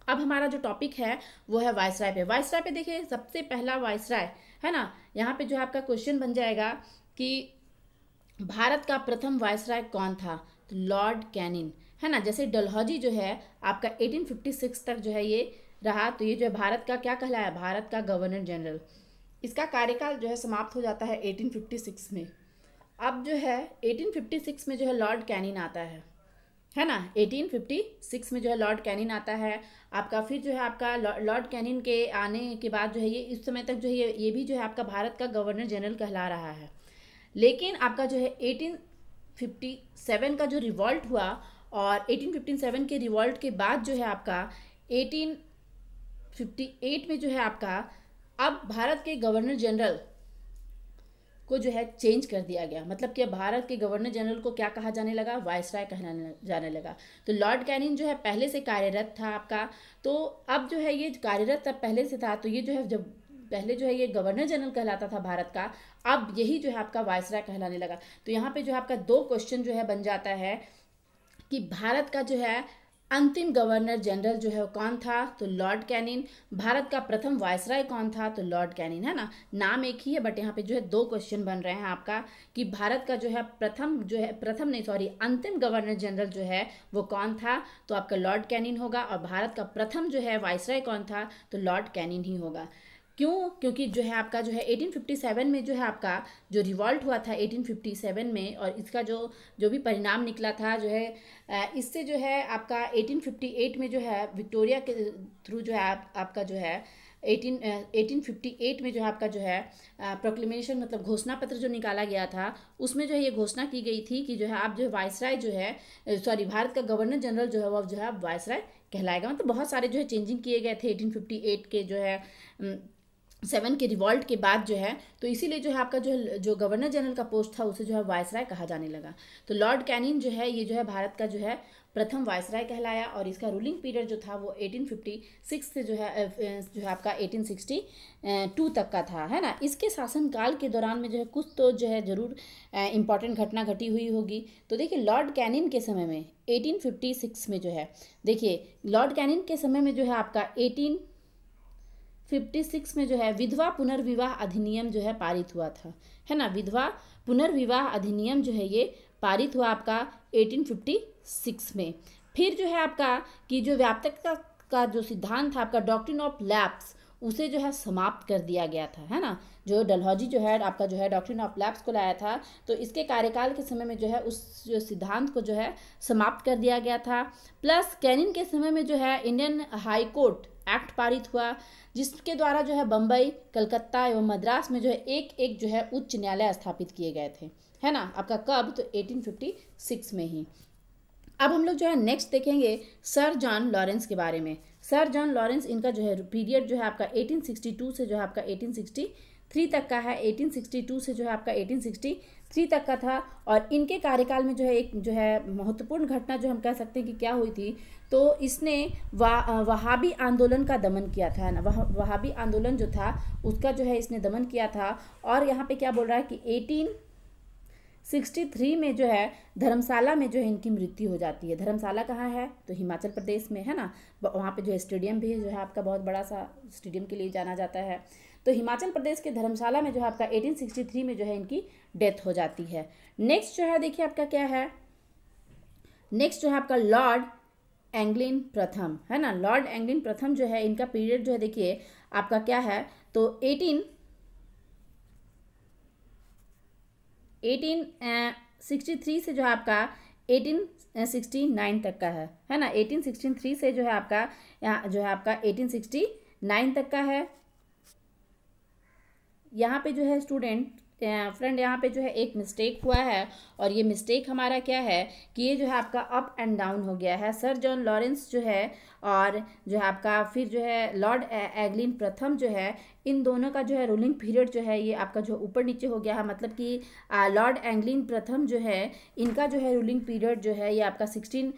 अब हमारा जो टॉपिक है वो है वायसराय पे वायसराय पे देखिए सबसे पहला वायसराय है ना यहाँ पे जो आपका क्वेश्चन बन जाएगा कि भारत का प्रथम वायसराय कौन था तो लॉर्ड कैनिन है ना जैसे डलहौजी जो है आपका 1856 तक जो है ये रहा तो ये जो है भारत का क्या कहलाया भारत का गवर्नर जनरल इसका कार्यकाल जो है समाप्त हो जाता है एटीन में अब जो है एटीन में जो है लॉर्ड कैनिन आता है है ना 1856 में जो है लॉर्ड कैनिन आता है आपका फिर जो है आपका लॉर्ड कैनिन के आने के बाद जो है ये इस समय तक जो है ये ये भी जो है आपका भारत का गवर्नर जनरल कहला रहा है लेकिन आपका जो है 1857 का जो रिवॉल्ट हुआ और 1857 के रिवॉल्ट के बाद जो है आपका 1858 में जो है आपका अब भारत के गवर्नर जनरल को जो है चेंज कर दिया गया मतलब कि भारत के गवर्नर जनरल को क्या कहा जाने लगा राय कहना जाने लगा तो लॉर्ड कैनिन जो है पहले से कार्यरत था आपका तो अब जो है ये कार्यरत तब पहले से था तो ये जो है जब पहले जो है ये गवर्नर जनरल कहलाता था भारत का अब यही जो है आपका वायसराय कहलाने लगा तो यहाँ पे जो है आपका दो क्वेश्चन जो है बन जाता है कि भारत का जो है अंतिम गवर्नर जनरल जो है वो कौन था तो लॉर्ड कैनिन भारत का प्रथम वायसराय कौन था तो लॉर्ड कैनिन है ना नाम एक ही है बट यहाँ पे जो है दो क्वेश्चन बन रहे हैं आपका कि भारत का जो है प्रथम जो है प्रथम नहीं सॉरी अंतिम गवर्नर जनरल जो है वो कौन था तो आपका लॉर्ड कैनिन होगा और भारत का प्रथम जो है वायसराय कौन था तो लॉर्ड कैनिन ही होगा क्यों क्योंकि जो है आपका जो है 1857 में जो है आपका जो रिवॉल्ट हुआ था 1857 में और इसका जो जो भी परिणाम निकला था जो है इससे जो है आपका 1858 में जो है विक्टोरिया के थ्रू जो है आप, आपका जो है 18 1858 में जो है आपका जो है प्रोक्लेमेशन मतलब घोषणा पत्र जो निकाला गया था उसमें जो है ये घोषणा की गई थी कि जो है आप जो है वायसराय जो है सॉरी भारत का गवर्नर जनरल जो है वह जो है आप वायसराय कहलाएगा मतलब बहुत सारे जो है चेंजिंग किए गए थे 1858 के जो है सेवन के रिवॉल्ट के बाद जो है तो इसीलिए जो है आपका जो है जो गवर्नर जनरल का पोस्ट था उसे जो है वायसराय कहा जाने लगा तो लॉर्ड कैनिन जो है ये जो है भारत का जो है प्रथम वायसराय कहलाया और इसका रूलिंग पीरियड जो था वो 1856 से जो है जो है आपका 1862 तक का था है ना इसके शासनकाल के दौरान में जो है कुछ तो जो है ज़रूर इम्पॉर्टेंट घटना घटी हुई होगी तो देखिए लॉर्ड कैनिन के समय में 1856 में जो है देखिए लॉर्ड कैनिन के समय में जो है आपका एटीन 1956 में जो है विधवा पुनर्विवाह अधिनियम जो है पारित हुआ था है ना विधवा पुनर्विवाह अधिनियम जो है ये पारित हुआ आपका 1856 में फिर जो है आपका कि जो व्याप्तकता का जो सिद्धांत था आपका डॉक्ट्रिन ऑफ लैप्स उसे जो है समाप्त कर दिया गया था है ना जो डलहौजी जो है आपका जो है डॉक्ट्रिन ऑफ लैप्स को लाया था तो इसके कार्यकाल के समय में जो है उस जो सिद्धांत को जो है समाप्त कर दिया गया था प्लस कैनिन के समय में जो है इंडियन हाई कोर्ट एक्ट पारित हुआ जिसके द्वारा जो है बम्बई कलकत्ता एवं मद्रास में जो है एक एक जो है उच्च न्यायालय स्थापित किए गए थे है ना आपका कब तो 1856 में ही अब हम लोग जो है नेक्स्ट देखेंगे सर जॉन लॉरेंस के बारे में सर जॉन लॉरेंस इनका जो है पीरियड जो है आपका 1862 से जो है आपका 1863 तक का है 1862 से जो है आपका थ्री तक का था और इनके कार्यकाल में जो है एक जो है महत्वपूर्ण घटना जो हम कह सकते हैं कि क्या हुई थी तो इसने वा वहाबी आंदोलन का दमन किया था ना वह वहाबी आंदोलन जो था उसका जो है इसने दमन किया था और यहाँ पे क्या बोल रहा है कि एटीन सिक्सटी थ्री में जो है धर्मशाला में जो है इनकी मृत्यु हो जाती है धर्मशाला कहाँ है तो हिमाचल प्रदेश में है ना वहाँ पे जो है स्टेडियम भी जो है आपका बहुत बड़ा सा स्टेडियम के लिए जाना जाता है तो हिमाचल प्रदेश के धर्मशाला में जो है आपका 1863 में जो है इनकी डेथ हो जाती है नेक्स्ट जो है देखिए आपका क्या है नेक्स्ट जो है आपका लॉर्ड एंग्लिन प्रथम है ना लॉर्ड एंग्लिन प्रथम जो है इनका पीरियड जो है देखिए आपका क्या है तो एटीन एटीन सिक्सटी थ्री से जो है आपका एटीन सिक्सटी नाइन तक का है है ना एटीन सिक्सटी थ्री से जो है आपका यहाँ जो है आपका एटीन सिक्सटी नाइन तक का है यहाँ पे जो है स्टूडेंट फ्रेंड यहाँ पे जो है एक मिस्टेक हुआ है और ये मिस्टेक हमारा क्या है कि ये जो है आपका अप एंड डाउन हो गया है सर जॉन लॉरेंस जो है और जो है आपका फिर जो है लॉर्ड एगलिन प्रथम जो है इन दोनों का जो है रूलिंग पीरियड जो है ये आपका जो ऊपर नीचे हो गया है मतलब कि लॉर्ड एंग्लिन प्रथम जो है इनका जो है रूलिंग पीरियड जो है ये आपका सिक्सटीन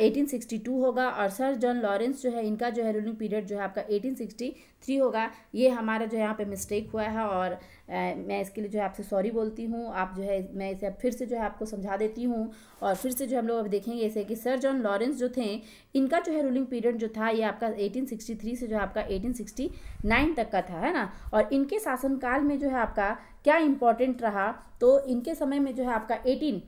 एटीन सिक्सटी टू होगा और सर जॉन लॉरेंस जो है इनका जो है रूलिंग पीरियड जो है आपका एटीन सिक्सटी थ्री होगा ये हमारा जो है यहाँ पे मिस्टेक हुआ है और आ, मैं इसके लिए जो है आपसे सॉरी बोलती हूँ आप जो है मैं इसे फिर से जो है आपको समझा देती हूँ और फिर से जो हम लोग अब देखेंगे ऐसे कि सर जॉन लॉरेंस जो थे इनका जो है रूलिंग पीरियड जो था ये आपका 1863 से जो आपका 1869 तक का था है ना और इनके शासनकाल में जो है आपका क्या इंपॉर्टेंट रहा तो इनके समय में जो है आपका एटीन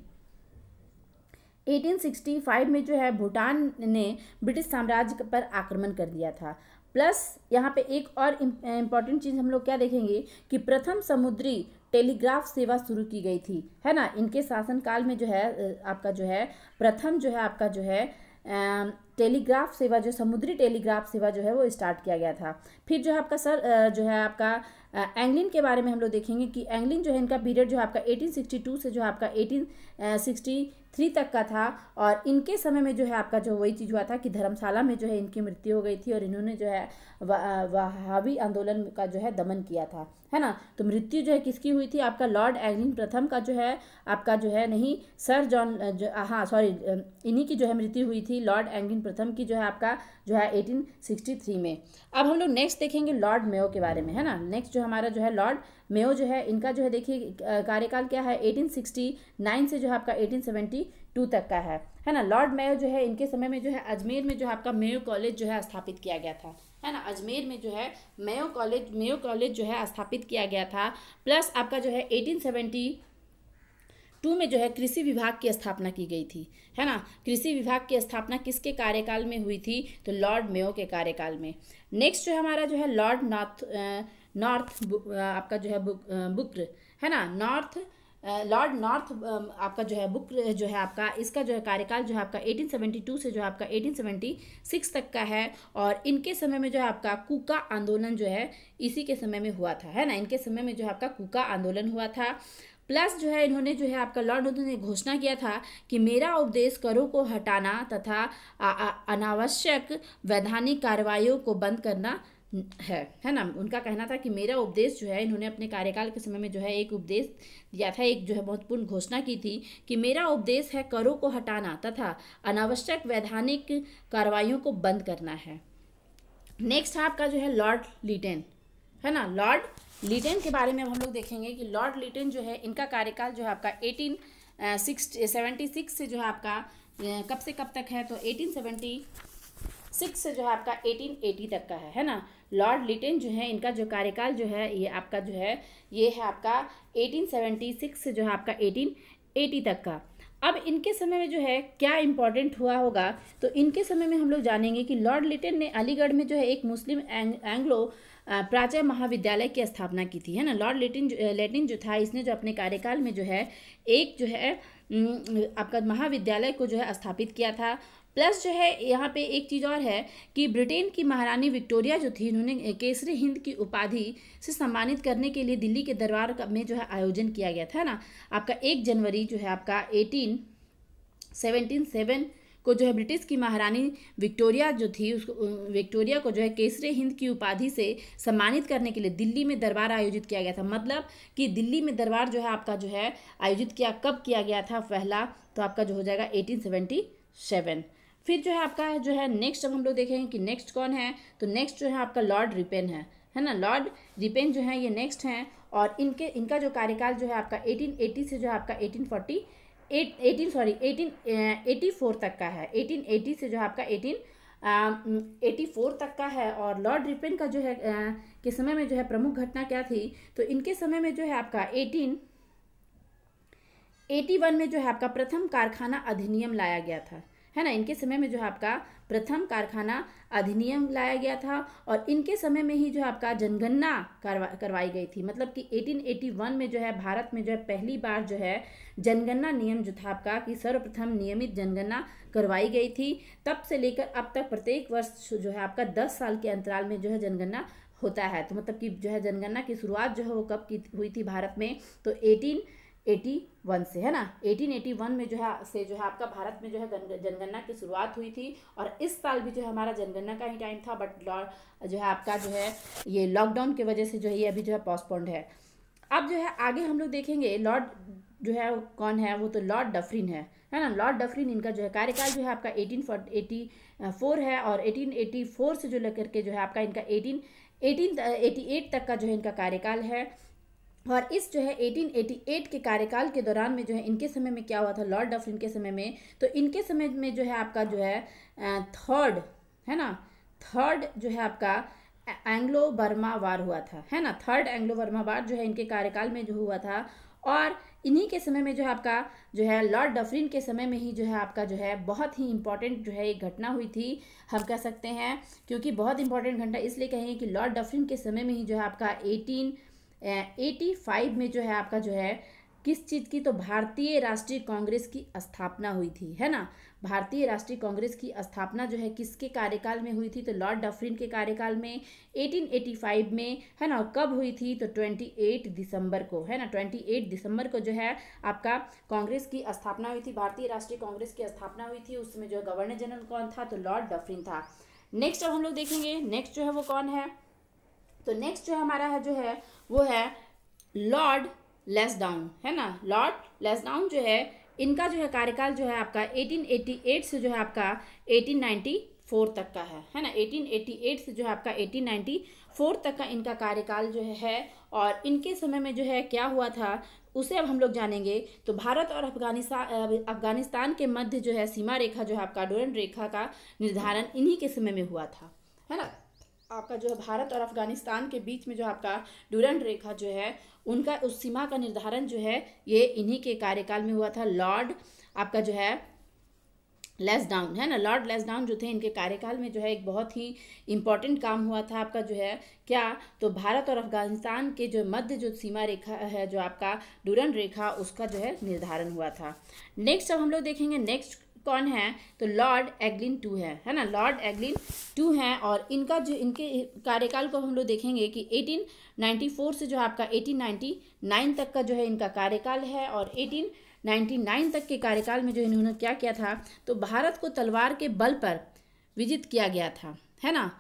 1865 में जो है भूटान ने ब्रिटिश साम्राज्य पर आक्रमण कर दिया था प्लस यहाँ पे एक और इम्पॉर्टेंट चीज़ हम लोग क्या देखेंगे कि प्रथम समुद्री टेलीग्राफ सेवा शुरू की गई थी है ना इनके शासनकाल में जो है आपका जो है प्रथम जो है आपका जो है टेलीग्राफ सेवा जो समुद्री टेलीग्राफ सेवा जो है वो स्टार्ट किया गया था फिर जो है आपका सर जो है आपका एंग्लिन के बारे में हम लोग देखेंगे कि एंग्लिन जो है इनका पीरियड जो है आपका 1862 से जो है आपका 1863 तक का था और इनके समय में जो है आपका जो वही चीज़ हुआ था कि धर्मशाला में जो है इनकी मृत्यु हो गई थी और इन्होंने जो है वहावी आंदोलन का जो है दमन किया था है ना तो मृत्यु जो है किसकी हुई थी आपका लॉर्ड एंग्लिन प्रथम का जो है आपका जो है नहीं सर जॉन हाँ सॉरी इन्हीं की जो है मृत्यु हुई थी लॉर्ड एंग्लिन प्रथम की जो है आपका जो है 1863 में अब हम लोग नेक्स्ट देखेंगे लॉर्ड मेयो के बारे में है ना नेक्स्ट जो हमारा जो है लॉर्ड मेयो जो है इनका जो है देखिए कार्यकाल क्या है 1869 से जो है आपका 1872 तक का है है ना लॉर्ड मेयो जो है इनके समय में जो है अजमेर में जो है आपका मेयो कॉलेज जो है स्थापित किया गया था है ना अजमेर में जो है मेयो कॉलेज मेयो कॉलेज जो है स्थापित किया गया था प्लस आपका जो है एटीन टू में जो है कृषि विभाग की स्थापना की गई थी है ना कृषि विभाग की स्थापना किसके कार्यकाल में हुई थी तो लॉर्ड मेयो के कार्यकाल में नेक्स्ट जो हमारा जो है लॉर्ड नॉर्थ नॉर्थ आपका जो है बुक बुक्र है ना नॉर्थ लॉर्ड नॉर्थ आपका जो है बुक जो है आपका इसका जो है कार्यकाल जो है आपका 1872 से जो है आपका 1876 तक का है और इनके समय में जो है आपका कुका आंदोलन जो है इसी के समय में हुआ था है ना इनके समय में जो है आपका कुका आंदोलन हुआ था प्लस जो है इन्होंने जो है आपका लॉर्ड नूतन ने घोषणा किया था कि मेरा उपदेश करों को हटाना तथा अनावश्यक वैधानिक कार्रवाइयों को बंद करना है है ना उनका कहना था कि मेरा उपदेश जो है इन्होंने अपने कार्यकाल के समय में जो है एक उपदेश दिया था एक जो है महत्वपूर्ण घोषणा की थी कि मेरा उपदेश है करों को हटाना तथा अनावश्यक वैधानिक कार्रवाइयों को बंद करना है नेक्स्ट आपका जो है लॉर्ड लिटेन है ना लॉर्ड लिटन के बारे में हम लोग देखेंगे कि लॉर्ड लिटन जो है इनका कार्यकाल जो है आपका एटीन सेवेंटी सिक्स से जो है आपका uh, कब से कब तक है तो एटीन सेवेंटी सिक्स से जो है आपका एटीन एटी तक का है है ना लॉर्ड लिटन जो है इनका जो कार्यकाल जो है ये आपका जो है ये है आपका एटीन सेवेंटी सिक्स से जो है आपका एटीन एटी तक का अब इनके समय में जो है क्या इम्पोर्टेंट हुआ होगा तो इनके समय में हम लोग जानेंगे कि लॉर्ड लिटन ने अलीगढ़ में जो है एक मुस्लिम एंग, एंग्लो प्राचय महाविद्यालय की स्थापना की थी है ना लॉर्ड लेटिन लेटिन जो था इसने जो अपने कार्यकाल में जो है एक जो है आपका महाविद्यालय को जो है स्थापित किया था प्लस जो है यहाँ पे एक चीज़ और है कि ब्रिटेन की महारानी विक्टोरिया जो थी इन्होंने केसरी हिंद की उपाधि से सम्मानित करने के लिए दिल्ली के दरबार में जो है आयोजन किया गया था ना आपका एक जनवरी जो है आपका एटीन सेवनटीन सेवन को जो है ब्रिटिश की महारानी विक्टोरिया जो थी उसको विक्टोरिया को जो है केसरे हिंद की उपाधि से सम्मानित करने के लिए दिल्ली में दरबार आयोजित किया गया था मतलब कि दिल्ली में दरबार जो है आपका जो है आयोजित किया कब किया गया था पहला तो आपका जो हो जाएगा एटीन फिर जो है आपका जो है नेक्स्ट अब हम लोग देखेंगे कि नेक्स्ट कौन है तो नेक्स्ट जो है आपका लॉर्ड रिपेन है है ना लॉर्ड रिपेन जो है ये नेक्स्ट हैं और इनके इनका जो कार्यकाल जो है आपका 1880 से जो है आपका eight eighteen sorry eighteen eighty four तक का है एटीन एटी से जो है आपका एटीन एटी फोर तक का है और लॉर्ड रिपेन का जो है uh, के समय में जो है प्रमुख घटना क्या थी तो इनके समय में जो है आपका एटीन एटी वन में जो है आपका प्रथम कारखाना अधिनियम लाया गया था है ना इनके समय में जो है आपका प्रथम कारखाना अधिनियम लाया गया था और इनके समय में ही जो है आपका जनगणना करवा करवाई गई थी मतलब कि 1881 में जो है भारत में जो है पहली बार जो है जनगणना नियम जो था आपका कि सर्वप्रथम नियमित जनगणना करवाई गई थी तब से लेकर अब तक प्रत्येक वर्ष जो है आपका दस साल के अंतराल में जो है जनगणना होता है तो मतलब कि जो है जनगणना की शुरुआत जो है वो कब की हुई थी भारत में तो एटीन एटी वन से है ना 1881 में जो है से जो है आपका भारत में जो है जनगणना की शुरुआत हुई थी और इस साल भी जो है हमारा जनगणना का ही टाइम था बट जो है आपका जो है ये लॉकडाउन की वजह से जो है ये अभी जो है पोस्टपोन्ड है अब जो है आगे हम लोग देखेंगे लॉर्ड जो है कौन है वो तो लॉर्ड डफरिन है है ना लॉर्ड डफरिन इनका जो है कार्यकाल जो है आपका एटीन एटी फोर है और एटीन एटी फोर से जो लेकर के जो है आपका इनका एटीन एटीन एटी एट तक का जो है इनका कार्यकाल है और इस जो है 1888 के कार्यकाल के दौरान में जो है इनके समय में क्या हुआ था लॉर्ड डफरिन के समय में तो इनके समय में जो है आपका जो है थर्ड है ना थर्ड जो है आपका एंग्लो बर्मा वार हुआ था है ना थर्ड एंग्लो बर्मा वार जो है इनके कार्यकाल में जो हुआ था और इन्हीं के समय में जो है आपका जो है लॉर्ड डफरिन के समय में ही जो है आपका जो है बहुत ही इम्पॉर्टेंट जो है एक घटना हुई थी हम कह सकते हैं क्योंकि बहुत इंपॉर्टेंट घटना इसलिए कहेंगे कि लॉर्ड डफरिन के समय में ही जो है आपका एटीन एटी फाइव में जो है आपका जो है किस चीज़ की तो भारतीय राष्ट्रीय कांग्रेस की स्थापना हुई थी है ना भारतीय राष्ट्रीय कांग्रेस की स्थापना जो है किसके कार्यकाल में हुई थी तो लॉर्ड डफरिन के कार्यकाल में 1885 में है ना कब हुई थी तो 28 दिसंबर को है ना 28 दिसंबर को जो है आपका कांग्रेस की स्थापना हुई थी भारतीय राष्ट्रीय कांग्रेस की स्थापना हुई थी उसमें जो गवर्नर जनरल कौन था तो लॉर्ड डफरिन था नेक्स्ट अब हम लोग देखेंगे नेक्स्ट जो है वो कौन है तो नेक्स्ट जो हमारा है जो है वो है लॉर्ड लेसडाउन है ना लॉर्ड लेसडाउन जो है इनका जो है कार्यकाल जो है आपका 1888 से जो है आपका 1894 तक का है है ना 1888 से जो है आपका 1894 तक का इनका कार्यकाल जो है और इनके समय में जो है क्या हुआ था उसे अब हम लोग जानेंगे तो भारत और अफगानिस्तान अफगानिस्तान के मध्य जो है सीमा रेखा जो है आपका डोरन रेखा का निर्धारण इन्हीं के समय में हुआ था है ना आपका जो है भारत और अफगानिस्तान के बीच में जो आपका डूरन रेखा जो है उनका उस सीमा का निर्धारण जो है ये इन्हीं के कार्यकाल में हुआ था लॉर्ड आपका जो है लेस डाउन है ना लॉर्ड लेस डाउन जो थे इनके कार्यकाल में जो है एक बहुत ही इम्पॉर्टेंट काम हुआ था आपका जो है क्या तो भारत और अफगानिस्तान के जो मध्य जो सीमा रेखा है जो आपका डूरन रेखा उसका जो है निर्धारण हुआ था नेक्स्ट अब हम लोग देखेंगे नेक्स्ट कौन है तो लॉर्ड एग्लिन टू है है ना लॉर्ड एग्लिन टू हैं और इनका जो इनके कार्यकाल को हम लोग देखेंगे कि 1894 से जो आपका 1899 तक का जो है इनका कार्यकाल है और 1899 तक के कार्यकाल में जो इन्होंने क्या किया था तो भारत को तलवार के बल पर विजित किया गया था है ना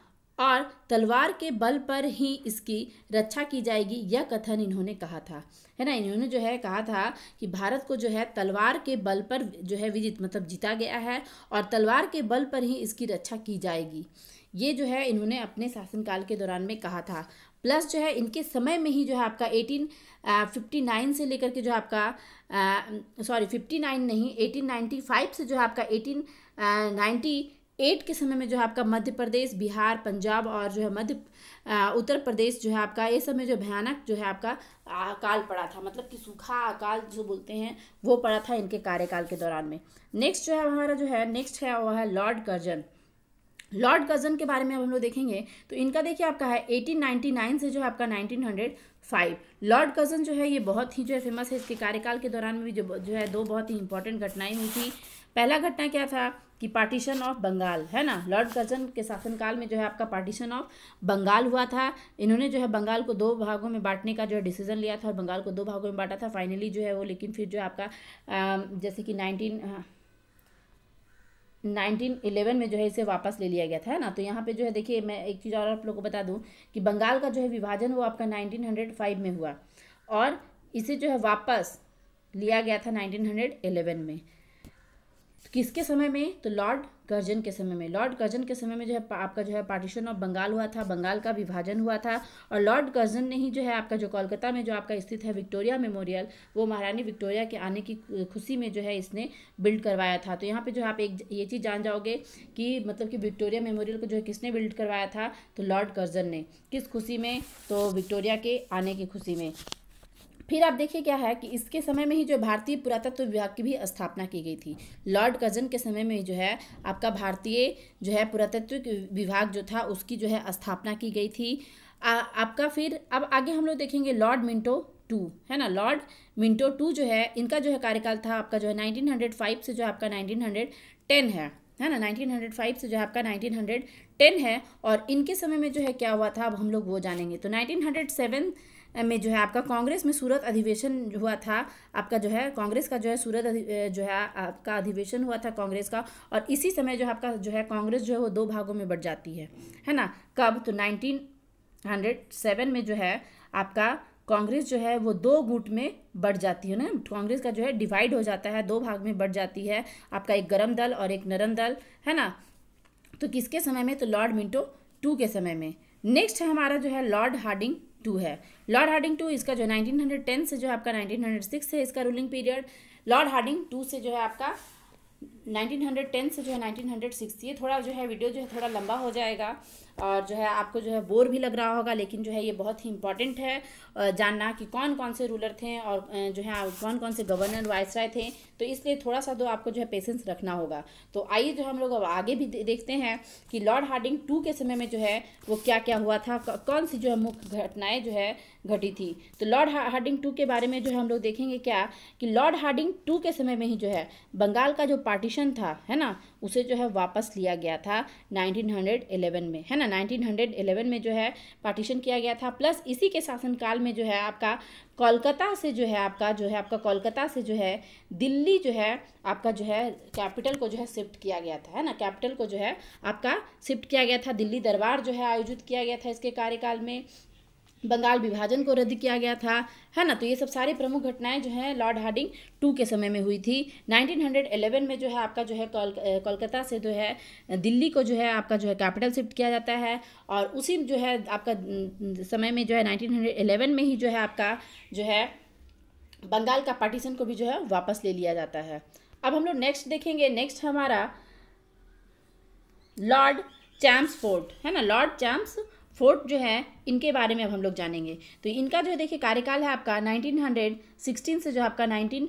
और तलवार के बल पर ही इसकी रक्षा की जाएगी यह कथन इन्होंने कहा था है ना इन्होंने जो है कहा था कि भारत को जो है तलवार के बल पर जो है विजित मतलब जीता गया है और तलवार के बल पर ही इसकी रक्षा की जाएगी ये जो है इन्होंने अपने शासनकाल के दौरान में कहा था प्लस जो है इनके समय में ही जो है आपका एटीन फिफ्टी नाइन से लेकर के जो है आपका सॉरी फिफ्टी नाइन नहीं एटीन नाइन्टी फाइव से जो है आपका एटीन नाइन्टी एट के समय में जो है आपका मध्य प्रदेश बिहार पंजाब और जो है मध्य उत्तर प्रदेश जो है आपका ये समय जो भयानक जो है आपका अकाल पड़ा था मतलब कि सूखा अकाल जो बोलते हैं वो पड़ा था इनके कार्यकाल के दौरान में नेक्स्ट जो है हमारा जो है नेक्स्ट है वो है लॉर्ड कर्जन लॉर्ड कर्जन के बारे में अब हम लोग देखेंगे तो इनका देखिए आपका है 1899 से जो है आपका 1905 लॉर्ड कर्जन जो है ये बहुत ही जो है फेमस है इसके कार्यकाल के दौरान में भी जो जो है दो बहुत ही इंपॉर्टेंट घटनाएं हुई थी पहला घटना क्या था कि पार्टीशन ऑफ बंगाल है ना लॉर्ड कर्जन के शासनकाल में जो है आपका पार्टीशन ऑफ बंगाल हुआ था इन्होंने जो है बंगाल को दो भागों में बांटने का जो है डिसीजन लिया था और बंगाल को दो भागों में बांटा था फाइनली जो है वो लेकिन फिर जो है आपका जैसे कि नाइनटीन 1911 हाँ, में जो है इसे वापस ले लिया गया था ना तो यहाँ पे जो है देखिए मैं एक चीज़ और आप लोगों को बता दूँ कि बंगाल का जो है विभाजन वो आपका 1905 में हुआ और इसे जो है वापस लिया गया था 1911 में किसके समय में तो लॉर्ड गर्जन के समय में लॉर्ड गर्जन के समय में जो है आपका जो है पार्टीशन ऑफ बंगाल हुआ था बंगाल का विभाजन हुआ था और लॉर्ड गर्जन ने ही जो है आपका जो कोलकाता में जो आपका स्थित है विक्टोरिया मेमोरियल वो महारानी विक्टोरिया के आने की खुशी में जो है इसने बिल्ड करवाया था तो यहाँ पे जो है आप एक ये चीज़ जान जाओगे कि मतलब कि विक्टोरिया मेमोरियल को जो है किसने बिल्ड करवाया था तो लॉर्ड गर्जन ने किस खुशी में तो विक्टोरिया के आने की खुशी में फिर आप देखिए क्या है कि इसके समय में ही जो भारतीय पुरातत्व विभाग की भी स्थापना की गई थी लॉर्ड कजन के समय में जो है आपका भारतीय जो है पुरातत्व विभाग जो था उसकी जो है स्थापना की गई थी आ, आपका फिर अब आगे हम लोग देखेंगे लॉर्ड मिंटो टू है ना लॉर्ड मिंटो टू जो है इनका जो है कार्यकाल था आपका जो है नाइनटीन से जो आपका नाइनटीन है है ना 1905 से जो है आपका 1910 है और इनके समय में जो है क्या हुआ था अब हम लोग वो जानेंगे तो 1907 में जो है आपका कांग्रेस में सूरत अधिवेशन हुआ था आपका जो है कांग्रेस का जो है सूरत जो है आपका अधिवेशन हुआ था कांग्रेस का और इसी समय जो आपका जो है कांग्रेस जो है वो दो भागों में बढ़ जाती है है ना कब तो नाइनटीन हंड्रेड सेवन में जो है आपका कांग्रेस जो है वो दो गुट में बढ़ जाती है ना कांग्रेस का जो है डिवाइड हो जाता है दो भाग में बढ़ जाती है आपका एक गर्म दल और एक नरम दल है ना तो किसके समय में तो लॉर्ड मिंटो टू के समय में नेक्स्ट है हमारा जो है लॉर्ड हार्डिंग टू है लॉर्ड हार्डिंग टू इसका जो नाइनटीन हंड्रेड टेन से जो है आपका नाइनटीन हंड्रेड सिक्स है इसका ruling period lord Hardinge two से जो है आपका नाइनटीन हंड्रेड टेन से जो है नाइनटीन हंड्रेड सिक्स ये थोड़ा जो है वीडियो जो है थोड़ा लंबा हो जाएगा और जो है आपको जो है बोर भी लग रहा होगा लेकिन जो है ये बहुत ही इंपॉर्टेंट है जानना कि कौन कौन से रूलर थे और जो है कौन कौन से गवर्नर वाइस राय थे तो इसलिए थोड़ा सा तो आपको जो है पेशेंस रखना होगा तो आइए जो हम लोग अब आगे भी देखते हैं कि लॉर्ड हार्डिंग टू के समय में जो है वो क्या क्या हुआ था कौन सी जो है मुख्य घटनाएं जो है घटी थी तो लॉर्ड हार्डिंग टू के बारे में जो है हम लोग देखेंगे क्या कि लॉर्ड हार्डिंग टू के समय में ही जो है बंगाल का जो पार्टीशन था है ना उसे जो है वापस लिया गया था 1911 में है ना 1911 में जो है पार्टीशन किया गया था प्लस इसी के शासनकाल में जो है आपका कोलकाता से जो है आपका जो है आपका कोलकाता से जो है दिल्ली जो है आपका जो है कैपिटल को जो है शिफ्ट किया गया था है ना कैपिटल को जो है आपका शिफ्ट किया गया था दिल्ली दरबार जो है आयोजित किया गया था इसके कार्यकाल में बंगाल विभाजन को रद्द किया गया था है ना तो ये सब सारी प्रमुख घटनाएं जो है लॉर्ड हार्डिंग टू के समय में हुई थी 1911 में जो है आपका जो है कोलकाता से जो है दिल्ली को जो है आपका जो है कैपिटल शिफ्ट किया जाता है और उसी जो है आपका समय में जो है 1911 में ही जो है आपका जो है बंगाल का पार्टीशन को भी जो है वापस ले लिया जाता है अब हम लोग नेक्स्ट देखेंगे नेक्स्ट हमारा लॉर्ड फोर्ट है ना लॉर्ड चैम्स फोर्ट जो है इनके बारे में अब हम लोग जानेंगे तो इनका जो देखिए कार्यकाल है आपका 1916 से जो आपका नाइनटीन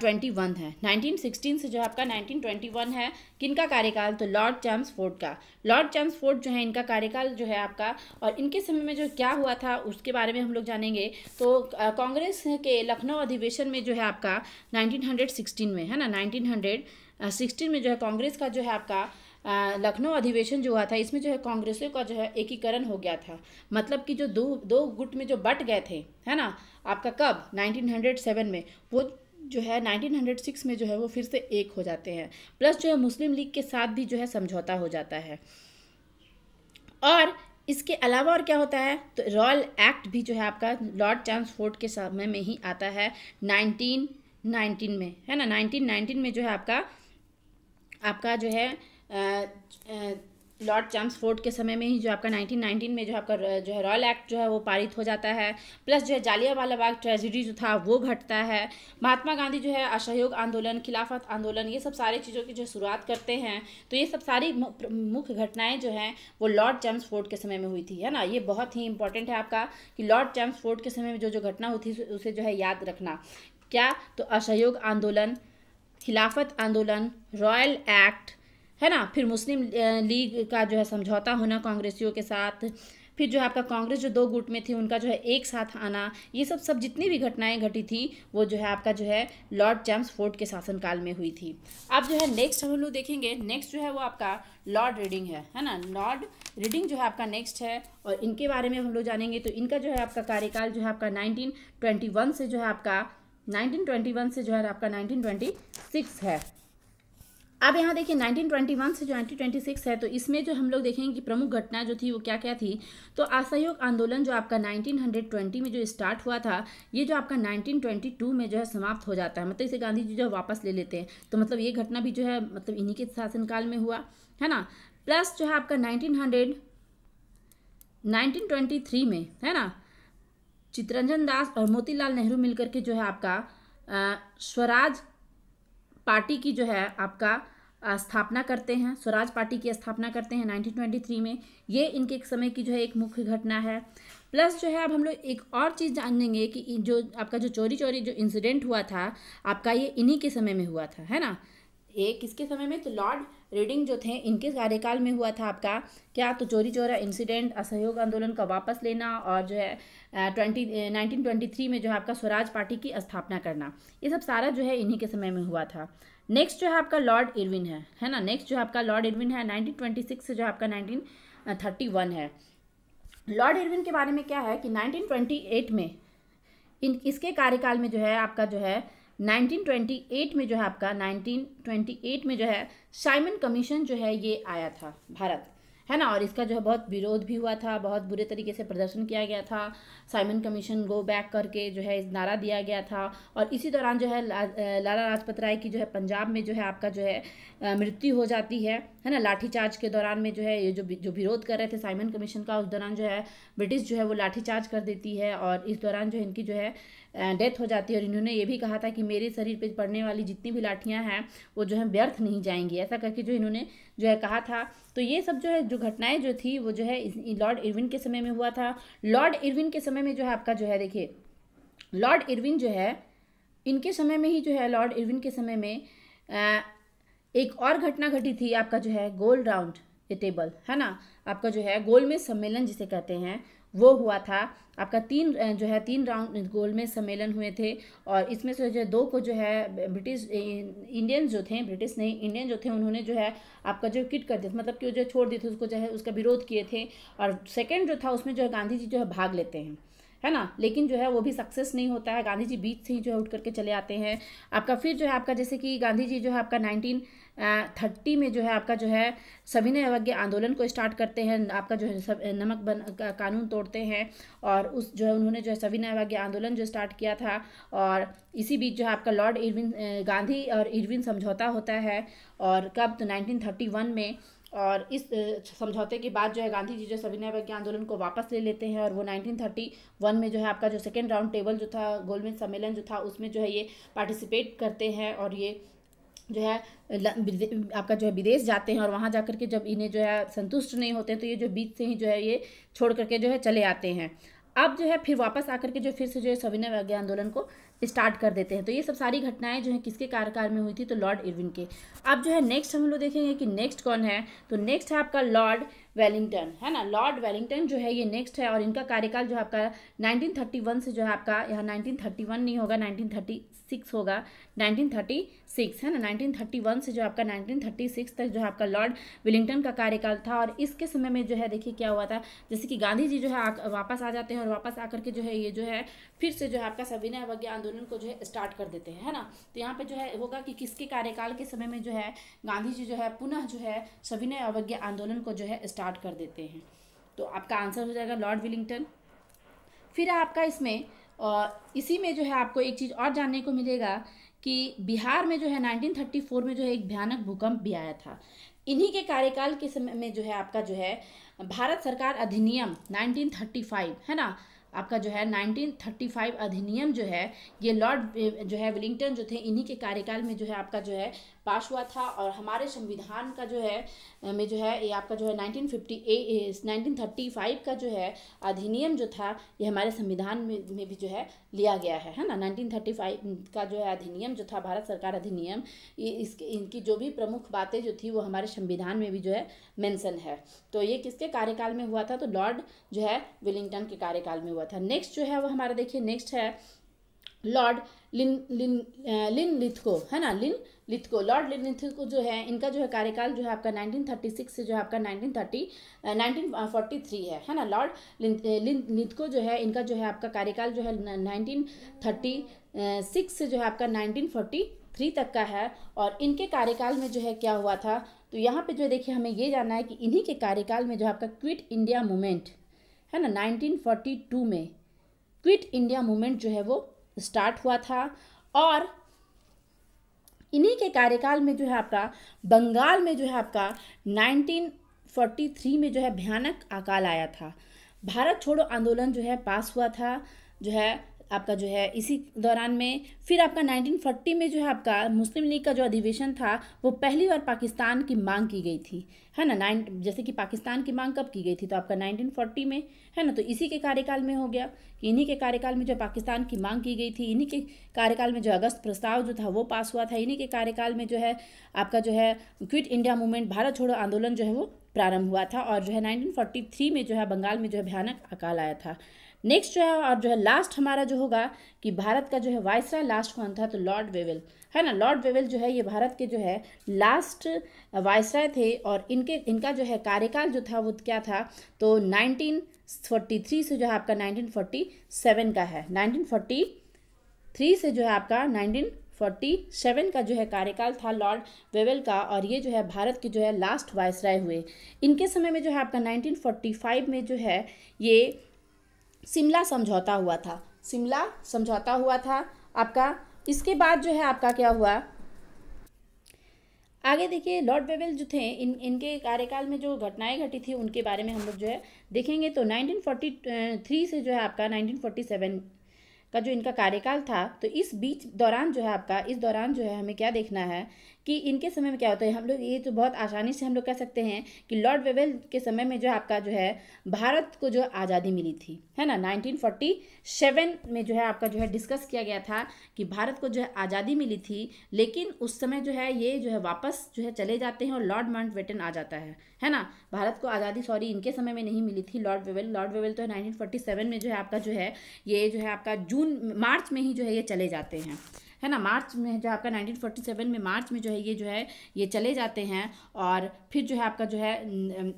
ट्वेंटी वन है नाइनटीन सिक्सटीन से जो आपका नाइनटीन ट्वेंटी वन है किनका कार्यकाल तो लॉर्ड चैम्स फोर्ट का लॉर्ड चैम्स फोर्ट जो है इनका कार्यकाल जो है आपका और इनके समय में जो क्या हुआ था उसके बारे में हम लोग जानेंगे तो कांग्रेस के लखनऊ अधिवेशन में जो है आपका नाइनटीन हंड्रेड सिक्सटीन में है ना नाइनटीन हंड्रेड सिक्सटीन में जो है कांग्रेस का जो है आपका लखनऊ अधिवेशन जो हुआ था इसमें जो है कांग्रेसों का जो है एकीकरण हो गया था मतलब कि जो दो दो गुट में जो बट गए थे है ना आपका कब 1907 में वो जो है 1906 में जो है वो फिर से एक हो जाते हैं प्लस जो है मुस्लिम लीग के साथ भी जो है समझौता हो जाता है और इसके अलावा और क्या होता है तो रॉयल एक्ट भी जो है आपका लॉर्ड फोर्ट के समय में ही आता है 1919 में है ना 1919 में जो है आपका आपका जो है लॉर्ड फोर्ट के समय में ही जो आपका 1919 में जो आपका जो है रॉयल एक्ट जो है वो पारित हो जाता है प्लस जो है जालिया वाला बाग ट्रेजिडी जो था वो घटता है महात्मा गांधी जो है असहयोग आंदोलन खिलाफत आंदोलन ये सब सारी चीज़ों की जो शुरुआत करते हैं तो ये सब सारी मुख्य घटनाएँ जो हैं वो लॉर्ड फोर्ट के समय में हुई थी है ना ये बहुत ही इंपॉर्टेंट है आपका कि लॉर्ड फोर्ट के समय में जो जो घटना हुई थी उसे जो है याद रखना क्या तो असहयोग आंदोलन खिलाफत आंदोलन रॉयल एक्ट है ना फिर मुस्लिम लीग का जो है समझौता होना कांग्रेसियों के साथ फिर जो है आपका कांग्रेस जो दो गुट में थी उनका जो है एक साथ आना ये सब सब जितनी भी घटनाएं घटी थी वो जो है आपका जो है लॉर्ड जेम्स फोर्ड के शासनकाल में हुई थी अब जो है नेक्स्ट हम लोग देखेंगे नेक्स्ट जो है वो आपका लॉर्ड रीडिंग है है ना लॉर्ड रीडिंग जो है आपका नेक्स्ट है और इनके बारे में हम लोग जानेंगे तो इनका जो है आपका कार्यकाल जो है आपका नाइनटीन से जो है आपका नाइनटीन से जो है आपका नाइनटीन है अब यहाँ देखिए 1921 से जो 1926 है तो इसमें जो हम लोग देखेंगे कि प्रमुख घटना जो थी वो क्या क्या थी तो असहयोग आंदोलन जो आपका 1920 में जो स्टार्ट हुआ था ये जो आपका 1922 में जो है समाप्त हो जाता है मतलब इसे गांधी जी जो वापस ले लेते हैं तो मतलब ये घटना भी जो है मतलब इन्हीं के शासनकाल में हुआ है ना प्लस जो है आपका नाइनटीन हंड्रेड 1923 में है ना चित्रंजन दास और मोतीलाल नेहरू मिलकर के जो है आपका स्वराज पार्टी की जो है आपका स्थापना करते हैं स्वराज पार्टी की स्थापना करते हैं 1923 में ये इनके एक समय की जो है एक मुख्य घटना है प्लस जो है अब हम लोग एक और चीज़ जानेंगे कि जो आपका जो चोरी चोरी जो इंसिडेंट हुआ था आपका ये इन्हीं के समय में हुआ था है ना ये किसके समय में तो लॉर्ड रीडिंग जो थे इनके कार्यकाल में हुआ था आपका क्या तो चोरी चोरा इंसिडेंट असहयोग आंदोलन का वापस लेना और जो है ट्वेंटी नाइनटीन ट्वेंटी थ्री में जो है आपका स्वराज पार्टी की स्थापना करना ये सब सारा जो है इन्हीं के समय में हुआ था नेक्स्ट जो है आपका लॉर्ड इरविन है है ना नेक्स्ट जो है आपका लॉर्ड इरविन है 1926 ट्वेंटी सिक्स से जो आपका नाइनटीन थर्टी वन है लॉर्ड इरविन के बारे में क्या है कि नाइनटीन ट्वेंटी एट में इन इसके कार्यकाल में जो है आपका जो है 1928 में जो है आपका 1928 में जो है साइमन कमीशन जो है ये आया था भारत है ना और इसका जो है बहुत विरोध भी हुआ था बहुत बुरे तरीके से प्रदर्शन किया गया था साइमन कमीशन गो बैक करके जो है इस नारा दिया गया था और इसी दौरान जो है लाला लाजपत राय की जो है पंजाब में जो है आपका जो है मृत्यु हो जाती है है ना लाठीचार्ज के दौरान में जो है ये जो जो विरोध कर रहे थे साइमन कमीशन का उस दौरान जो है ब्रिटिश जो है वो लाठीचार्ज कर देती है और इस दौरान जो है इनकी जो है डेथ हो जाती है और इन्होंने ये भी कहा था कि मेरे शरीर पर पड़ने वाली जितनी भी लाठियाँ हैं वो जो है व्यर्थ नहीं जाएंगी ऐसा करके जो इन्होंने जो है कहा था तो ये सब जो है जो घटनाएं जो थी वो जो है लॉर्ड इरविन के समय में हुआ था लॉर्ड इरविन के समय में जो है आपका जो है देखिए लॉर्ड इरविन जो है इनके समय में ही जो है लॉर्ड इरविन के समय में एक और घटना घटी थी आपका जो है गोल राउंड टेबल है ना आपका जो है गोल में सम्मेलन जिसे कहते हैं वो हुआ था आपका तीन जो है तीन राउंड गोल में सम्मेलन हुए थे और इसमें से जो है दो को जो है ब्रिटिश इंडियन जो थे ब्रिटिश नहीं इंडियन जो थे उन्होंने जो है आपका जो किट कर दिया मतलब कि जो छोड़ दिए थे उसको जो है उसका विरोध किए थे और सेकेंड जो था उसमें जो है गांधी जी जो है भाग लेते हैं है ना लेकिन जो है वो भी सक्सेस नहीं होता है गांधी जी बीच से ही जो है उठ करके चले आते हैं आपका फिर जो है आपका जैसे कि गांधी जी जो है आपका नाइनटीन थर्टी में जो है आपका जो है सविनय अवज्ञा आंदोलन को स्टार्ट करते हैं आपका जो है सब नमक बन का, कानून तोड़ते हैं और उस जो है उन्होंने जो है ने अवज्ञा आंदोलन जो स्टार्ट किया था और इसी बीच जो है आपका लॉर्ड इरविन गांधी और इरविन समझौता होता है और कब तो नाइनटीन में और इस समझौते के बाद जो है गांधी जी जो सविनय अवज्ञा आंदोलन को वापस ले लेते हैं और वो 1931 में जो है आपका जो सेकेंड राउंड टेबल जो था गोलमेज सम्मेलन जो था उसमें जो है ये पार्टिसिपेट करते हैं और ये जो है आपका जो है विदेश जाते हैं और वहाँ जा के जब इन्हें जो है संतुष्ट नहीं होते तो ये जो बीच से ही जो है ये छोड़ करके जो है चले आते हैं अब जो है फिर वापस आकर के जो फिर से जो है सविनय अवज्ञा आंदोलन को स्टार्ट कर देते हैं तो ये सब सारी घटनाएं जो है किसके कार्यकाल में हुई थी तो लॉर्ड इरविन के अब जो है नेक्स्ट हम लोग देखेंगे कि नेक्स्ट कौन है तो नेक्स्ट है आपका लॉर्ड वेलिंगटन है ना लॉर्ड वेलिंगटन जो है ये नेक्स्ट है और इनका कार्यकाल जो है आपका 1931 से जो है आपका यहाँ 1931 नहीं होगा 1936 होगा 1930 सिक्स है ना 1931 से जो आपका 1936 तक जो है आपका लॉर्ड विलिंगटन का कार्यकाल था और इसके समय में जो है देखिए क्या हुआ था जैसे कि गांधी जी जो है आ, वापस आ जाते हैं और वापस आकर के जो है ये जो है फिर से जो है आपका सविनय अवज्ञा आंदोलन को जो है स्टार्ट कर देते हैं है ना तो यहाँ पर जो है होगा कि किसके कार्यकाल के समय में जो है गांधी जी जो है पुनः जो है सविनय अवज्ञा आंदोलन को जो है स्टार्ट कर देते हैं तो आपका आंसर हो जाएगा लॉर्ड विलिंगटन फिर आपका इसमें और इसी में जो है आपको एक चीज़ और जानने को मिलेगा कि बिहार में जो है 1934 में जो है एक भयानक भूकंप भी आया था इन्हीं के कार्यकाल के समय में जो है आपका जो है भारत सरकार अधिनियम 1935 है ना आपका जो है 1935 अधिनियम जो है ये लॉर्ड जो है विलिंगटन जो थे इन्हीं के कार्यकाल में जो है आपका जो है पास हुआ था और हमारे संविधान का जो है में जो है ये आपका जो है nineteen fifty nineteen thirty five का जो है अधिनियम जो था ये हमारे संविधान में, में भी जो है लिया गया है है ना नाइनटीन थर्टी फाइव का जो है अधिनियम जो था भारत सरकार अधिनियम ये इसके इनकी जो भी प्रमुख बातें जो थी वो हमारे संविधान में भी जो है मेंशन है तो ये किसके कार्यकाल में हुआ था तो लॉर्ड जो है विलिंगटन के कार्यकाल में हुआ था नेक्स्ट जो है वो हमारा देखिए नेक्स्ट है लॉर्ड लिन लिन लिन लिथको है ना लिन लिथको लॉर्ड लिथको जो है इनका जो है कार्यकाल जो है आपका 1936 से जो है आपका 1930 1943 है है ना लॉर्ड लिथको जो है इनका जो है आपका कार्यकाल जो है 1936 से जो है आपका 1943 तक का है और इनके कार्यकाल में जो है क्या हुआ था तो यहाँ पे जो देखिए हमें ये जानना है कि इन्हीं के कार्यकाल में जो आपका क्विट इंडिया मूवमेंट है ना नाइनटीन में क्विट इंडिया मूवमेंट जो है वो स्टार्ट हुआ था और इन्हीं के कार्यकाल में जो है आपका बंगाल में जो है आपका 1943 में जो है भयानक अकाल आया था भारत छोड़ो आंदोलन जो है पास हुआ था जो है आपका जो है इसी दौरान में फिर आपका 1940 में जो है आपका मुस्लिम लीग का जो अधिवेशन था वो पहली बार पाकिस्तान की मांग की गई थी है ना नाइन जैसे कि पाकिस्तान की मांग कब की गई थी तो आपका 1940 में है ना तो इसी के कार्यकाल में हो गया कि इन्हीं के कार्यकाल में जो पाकिस्तान की मांग की गई थी इन्हीं के कार्यकाल में जो अगस्त प्रस्ताव जो था वो पास हुआ था इन्हीं के कार्यकाल में जो है आपका जो है क्विट इंडिया मूवमेंट भारत छोड़ो आंदोलन जो है वो प्रारंभ हुआ था और जो है 1943 में जो है बंगाल में जो है भयानक अकाल आया था नेक्स्ट जो है और जो है लास्ट हमारा जो होगा कि भारत का जो है वायसराय लास्ट कौन था तो लॉर्ड वेवेल है ना लॉर्ड वेवेल जो है ये भारत के जो है लास्ट वायसराय थे और इनके इनका जो है कार्यकाल जो था वो क्या था तो 1943 से जो है आपका 1947 का है 1943 से जो है आपका नाइनटीन फोर्टी सेवन का जो है कार्यकाल था लॉर्ड वेवेल का और ये जो है भारत के जो है लास्ट वायसराय हुए इनके समय में जो है आपका नाइनटीन फोर्टी फाइव में जो है ये शिमला समझौता हुआ था शिमला समझौता हुआ था आपका इसके बाद जो है आपका क्या हुआ आगे देखिए लॉर्ड बेबल जो थे इन इनके कार्यकाल में जो घटनाएं घटी थी उनके बारे में हम लोग जो है देखेंगे तो 1943 से जो है आपका 1947 का जो इनका कार्यकाल था तो इस बीच दौरान जो है आपका इस दौरान जो है हमें क्या देखना है कि इनके समय में क्या होता है हम लोग ये तो बहुत आसानी से हम लोग कह सकते हैं कि लॉर्ड वेवेल के समय में जो आपका जो है भारत को जो आज़ादी मिली थी है ना 1947 में जो है आपका जो है डिस्कस किया गया था कि भारत को जो है आज़ादी मिली थी लेकिन उस समय जो है ये जो है वापस जो है चले जाते हैं और लॉर्ड माउंट आ जाता है है ना भारत को आज़ादी सॉरी इनके समय में नहीं मिली थी लॉर्ड वेवेल लॉर्ड वेवेल तो नाइनटीन में जो है आपका जो है ये जो है आपका जून मार्च में ही जो है ये चले जाते हैं है ना मार्च में जो आपका 1947 में मार्च में जो है ये जो है ये चले जाते हैं और फिर जो है आपका जो है न,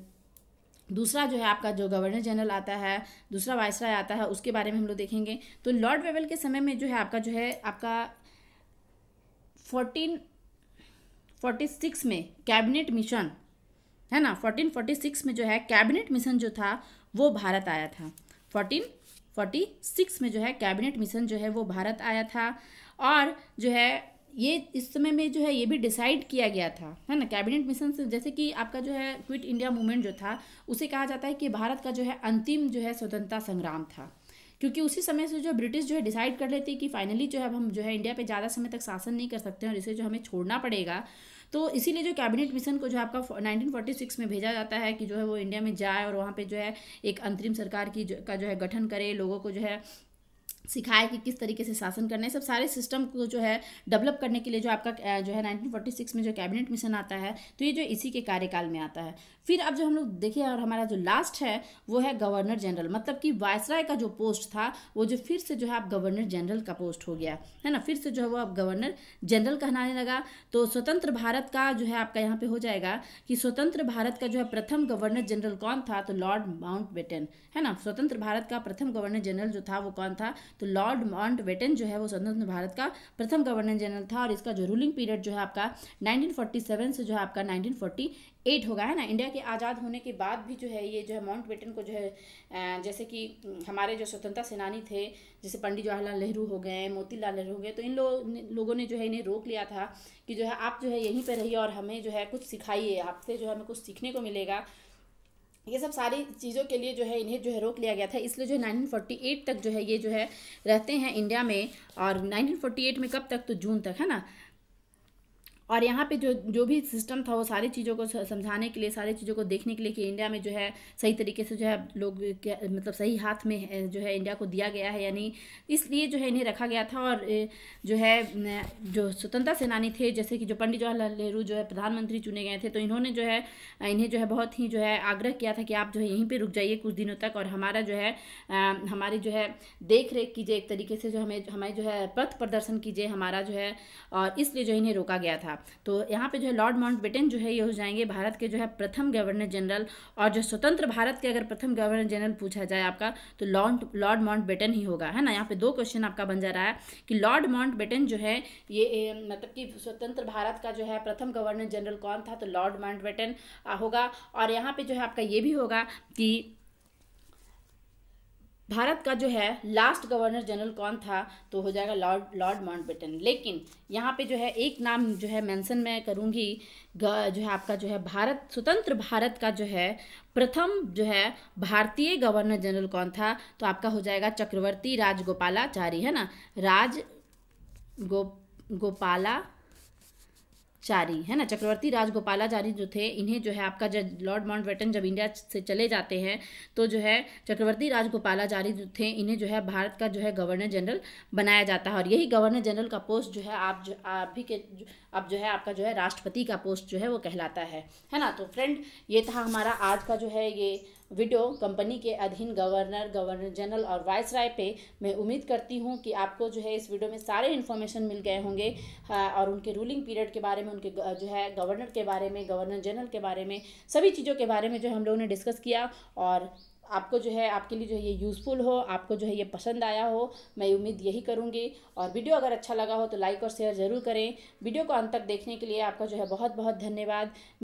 दूसरा जो है आपका जो गवर्नर जनरल आता है दूसरा वायसराय आता है उसके बारे में हम लोग देखेंगे तो लॉर्ड वेवल के समय में जो है आपका जो है आपका फोर्टीन फोर्टी सिक्स में कैबिनेट मिशन है ना फोर्टीन फोर्टी सिक्स में जो है कैबिनेट मिशन जो था वो भारत आया था फोर्टीन फोर्टी सिक्स में जो है कैबिनेट मिशन जो है वो भारत आया था और जो है ये इस समय में जो है ये भी डिसाइड किया गया था है ना कैबिनेट मिशन से जैसे कि आपका जो है क्विट इंडिया मूवमेंट जो था उसे कहा जाता है कि भारत का जो है अंतिम जो है स्वतंत्रता संग्राम था क्योंकि उसी समय से जो ब्रिटिश जो है डिसाइड कर लेती कि फाइनली जो है अब हम जो है इंडिया पे ज़्यादा समय तक शासन नहीं कर सकते हैं और इसे जो हमें छोड़ना पड़ेगा तो इसीलिए जो कैबिनेट मिशन को जो आपका 1946 में भेजा जाता है कि जो है वो इंडिया में जाए और वहाँ पे जो है एक अंतरिम सरकार की जो का जो है गठन करे लोगों को जो है सिखाया कि किस तरीके से शासन करने सब सारे सिस्टम को जो है डेवलप करने के लिए जो आपका जो है 1946 में जो कैबिनेट मिशन आता है तो ये जो इसी के कार्यकाल में आता है फिर अब जो हम लोग देखिए और हमारा जो लास्ट है वो है गवर्नर जनरल मतलब कि वायसराय का जो पोस्ट था वो जो फिर से जो है आप गवर्नर जनरल का पोस्ट हो गया है ना फिर से जो है वो आप गवर्नर जनरल कहनाने लगा तो स्वतंत्र भारत का जो है आपका यहाँ पे हो जाएगा कि स्वतंत्र भारत का जो है प्रथम गवर्नर जनरल कौन था तो लॉर्ड माउंट बेटन है ना स्वतंत्र भारत का प्रथम गवर्नर जनरल जो था वो कौन था तो लॉर्ड माउंट बेटन जो है वो स्वतंत्र भारत का प्रथम गवर्नर जनरल था और इसका जो रूलिंग पीरियड जो है आपका नाइनटीन से जो है आपका नाइनटीन एट होगा है ना इंडिया के आज़ाद होने के बाद भी जो है ये जो है माउंट बेटन को जो है जैसे कि हमारे जो स्वतंत्रता सेनानी थे जैसे पंडित जवाहरलाल नेहरू हो गए मोतीलाल नेहरू हो गए तो इन लोग लोगों ने जो है इन्हें रोक लिया था कि जो है आप जो है यहीं पर रहिए और हमें जो है कुछ सिखाइए आपसे जो है हमें कुछ सीखने को मिलेगा ये सब सारी चीज़ों के लिए जो है इन्हें जो है रोक लिया गया था इसलिए जो है एट तक जो है ये जो है रहते हैं इंडिया में और एट में कब तक तो जून तक है ना और यहाँ पे जो जो भी सिस्टम था वो सारी चीज़ों को समझाने के लिए सारी चीज़ों को देखने के लिए कि इंडिया में जो है सही तरीके से जो है लोग मतलब सही हाथ में जो है इंडिया को दिया गया है यानी इसलिए जो है इन्हें रखा गया था और जो है जो स्वतंत्रता सेनानी थे जैसे कि जो पंडित जवाहरलाल नेहरू जो है प्रधानमंत्री चुने गए थे तो इन्होंने जो है इन्हें जो है बहुत ही जो है आग्रह किया था कि आप जो है यहीं पर रुक जाइए कुछ दिनों तक और हमारा जो है हमारी जो है देख रेख कीजिए एक तरीके से जो हमें हमें जो है पथ प्रदर्शन कीजिए हमारा जो है और इसलिए जो इन्हें रोका गया था था तो यहाँ पे जो है लॉर्ड माउंटबेटन जो है ये हो जाएंगे भारत के जो है प्रथम गवर्नर जनरल और जो स्वतंत्र भारत के अगर प्रथम गवर्नर जनरल पूछा जाए आपका तो लॉर्ड लॉर्ड माउंटबेटन ही होगा है ना यहाँ पे दो क्वेश्चन आपका बन जा रहा है कि लॉर्ड माउंटबेटन जो है ये मतलब कि स्वतंत्र भारत का जो है प्रथम गवर्नर जनरल कौन था तो लॉर्ड माउंटबेटन होगा और यहाँ पर जो है आपका ये भी होगा कि भारत का जो है लास्ट गवर्नर जनरल कौन था तो हो जाएगा लॉर्ड लॉर्ड माउंट लेकिन यहाँ पे जो है एक नाम जो है मेंशन मैं करूँगी जो है आपका जो है भारत स्वतंत्र भारत का जो है प्रथम जो है भारतीय गवर्नर जनरल कौन था तो आपका हो जाएगा चक्रवर्ती राजगोपालाचारी है ना राज गो गोपाला चारी है ना चक्रवर्ती राजगोपालाचारी जो थे इन्हें जो है आपका जब लॉर्ड माउंटबेटन जब इंडिया से चले जाते हैं तो जो है चक्रवर्ती राजगोपालाचारी जो थे इन्हें जो है भारत का जो है गवर्नर जनरल बनाया जाता है और यही गवर्नर जनरल का पोस्ट जो है आप जो आप भी के अब जो है आपका जो है राष्ट्रपति का पोस्ट जो है वो कहलाता है है ना तो फ्रेंड ये था हमारा आज का जो है ये वीडियो कंपनी के अधीन गवर्नर गवर्नर जनरल और वाइस राय पे मैं उम्मीद करती हूँ कि आपको जो है इस वीडियो में सारे इन्फॉर्मेशन मिल गए होंगे हाँ, और उनके रूलिंग पीरियड के बारे में उनके जो है गवर्नर के बारे में गवर्नर जनरल के बारे में सभी चीज़ों के बारे में जो हम लोगों ने डिस्कस किया और आपको जो है आपके लिए जो है ये यूज़फुल हो आपको जो है ये पसंद आया हो मैं उम्मीद यही करूँगी और वीडियो अगर अच्छा लगा हो तो लाइक और शेयर ज़रूर करें वीडियो को अंत तक देखने के लिए आपका जो है बहुत बहुत धन्यवाद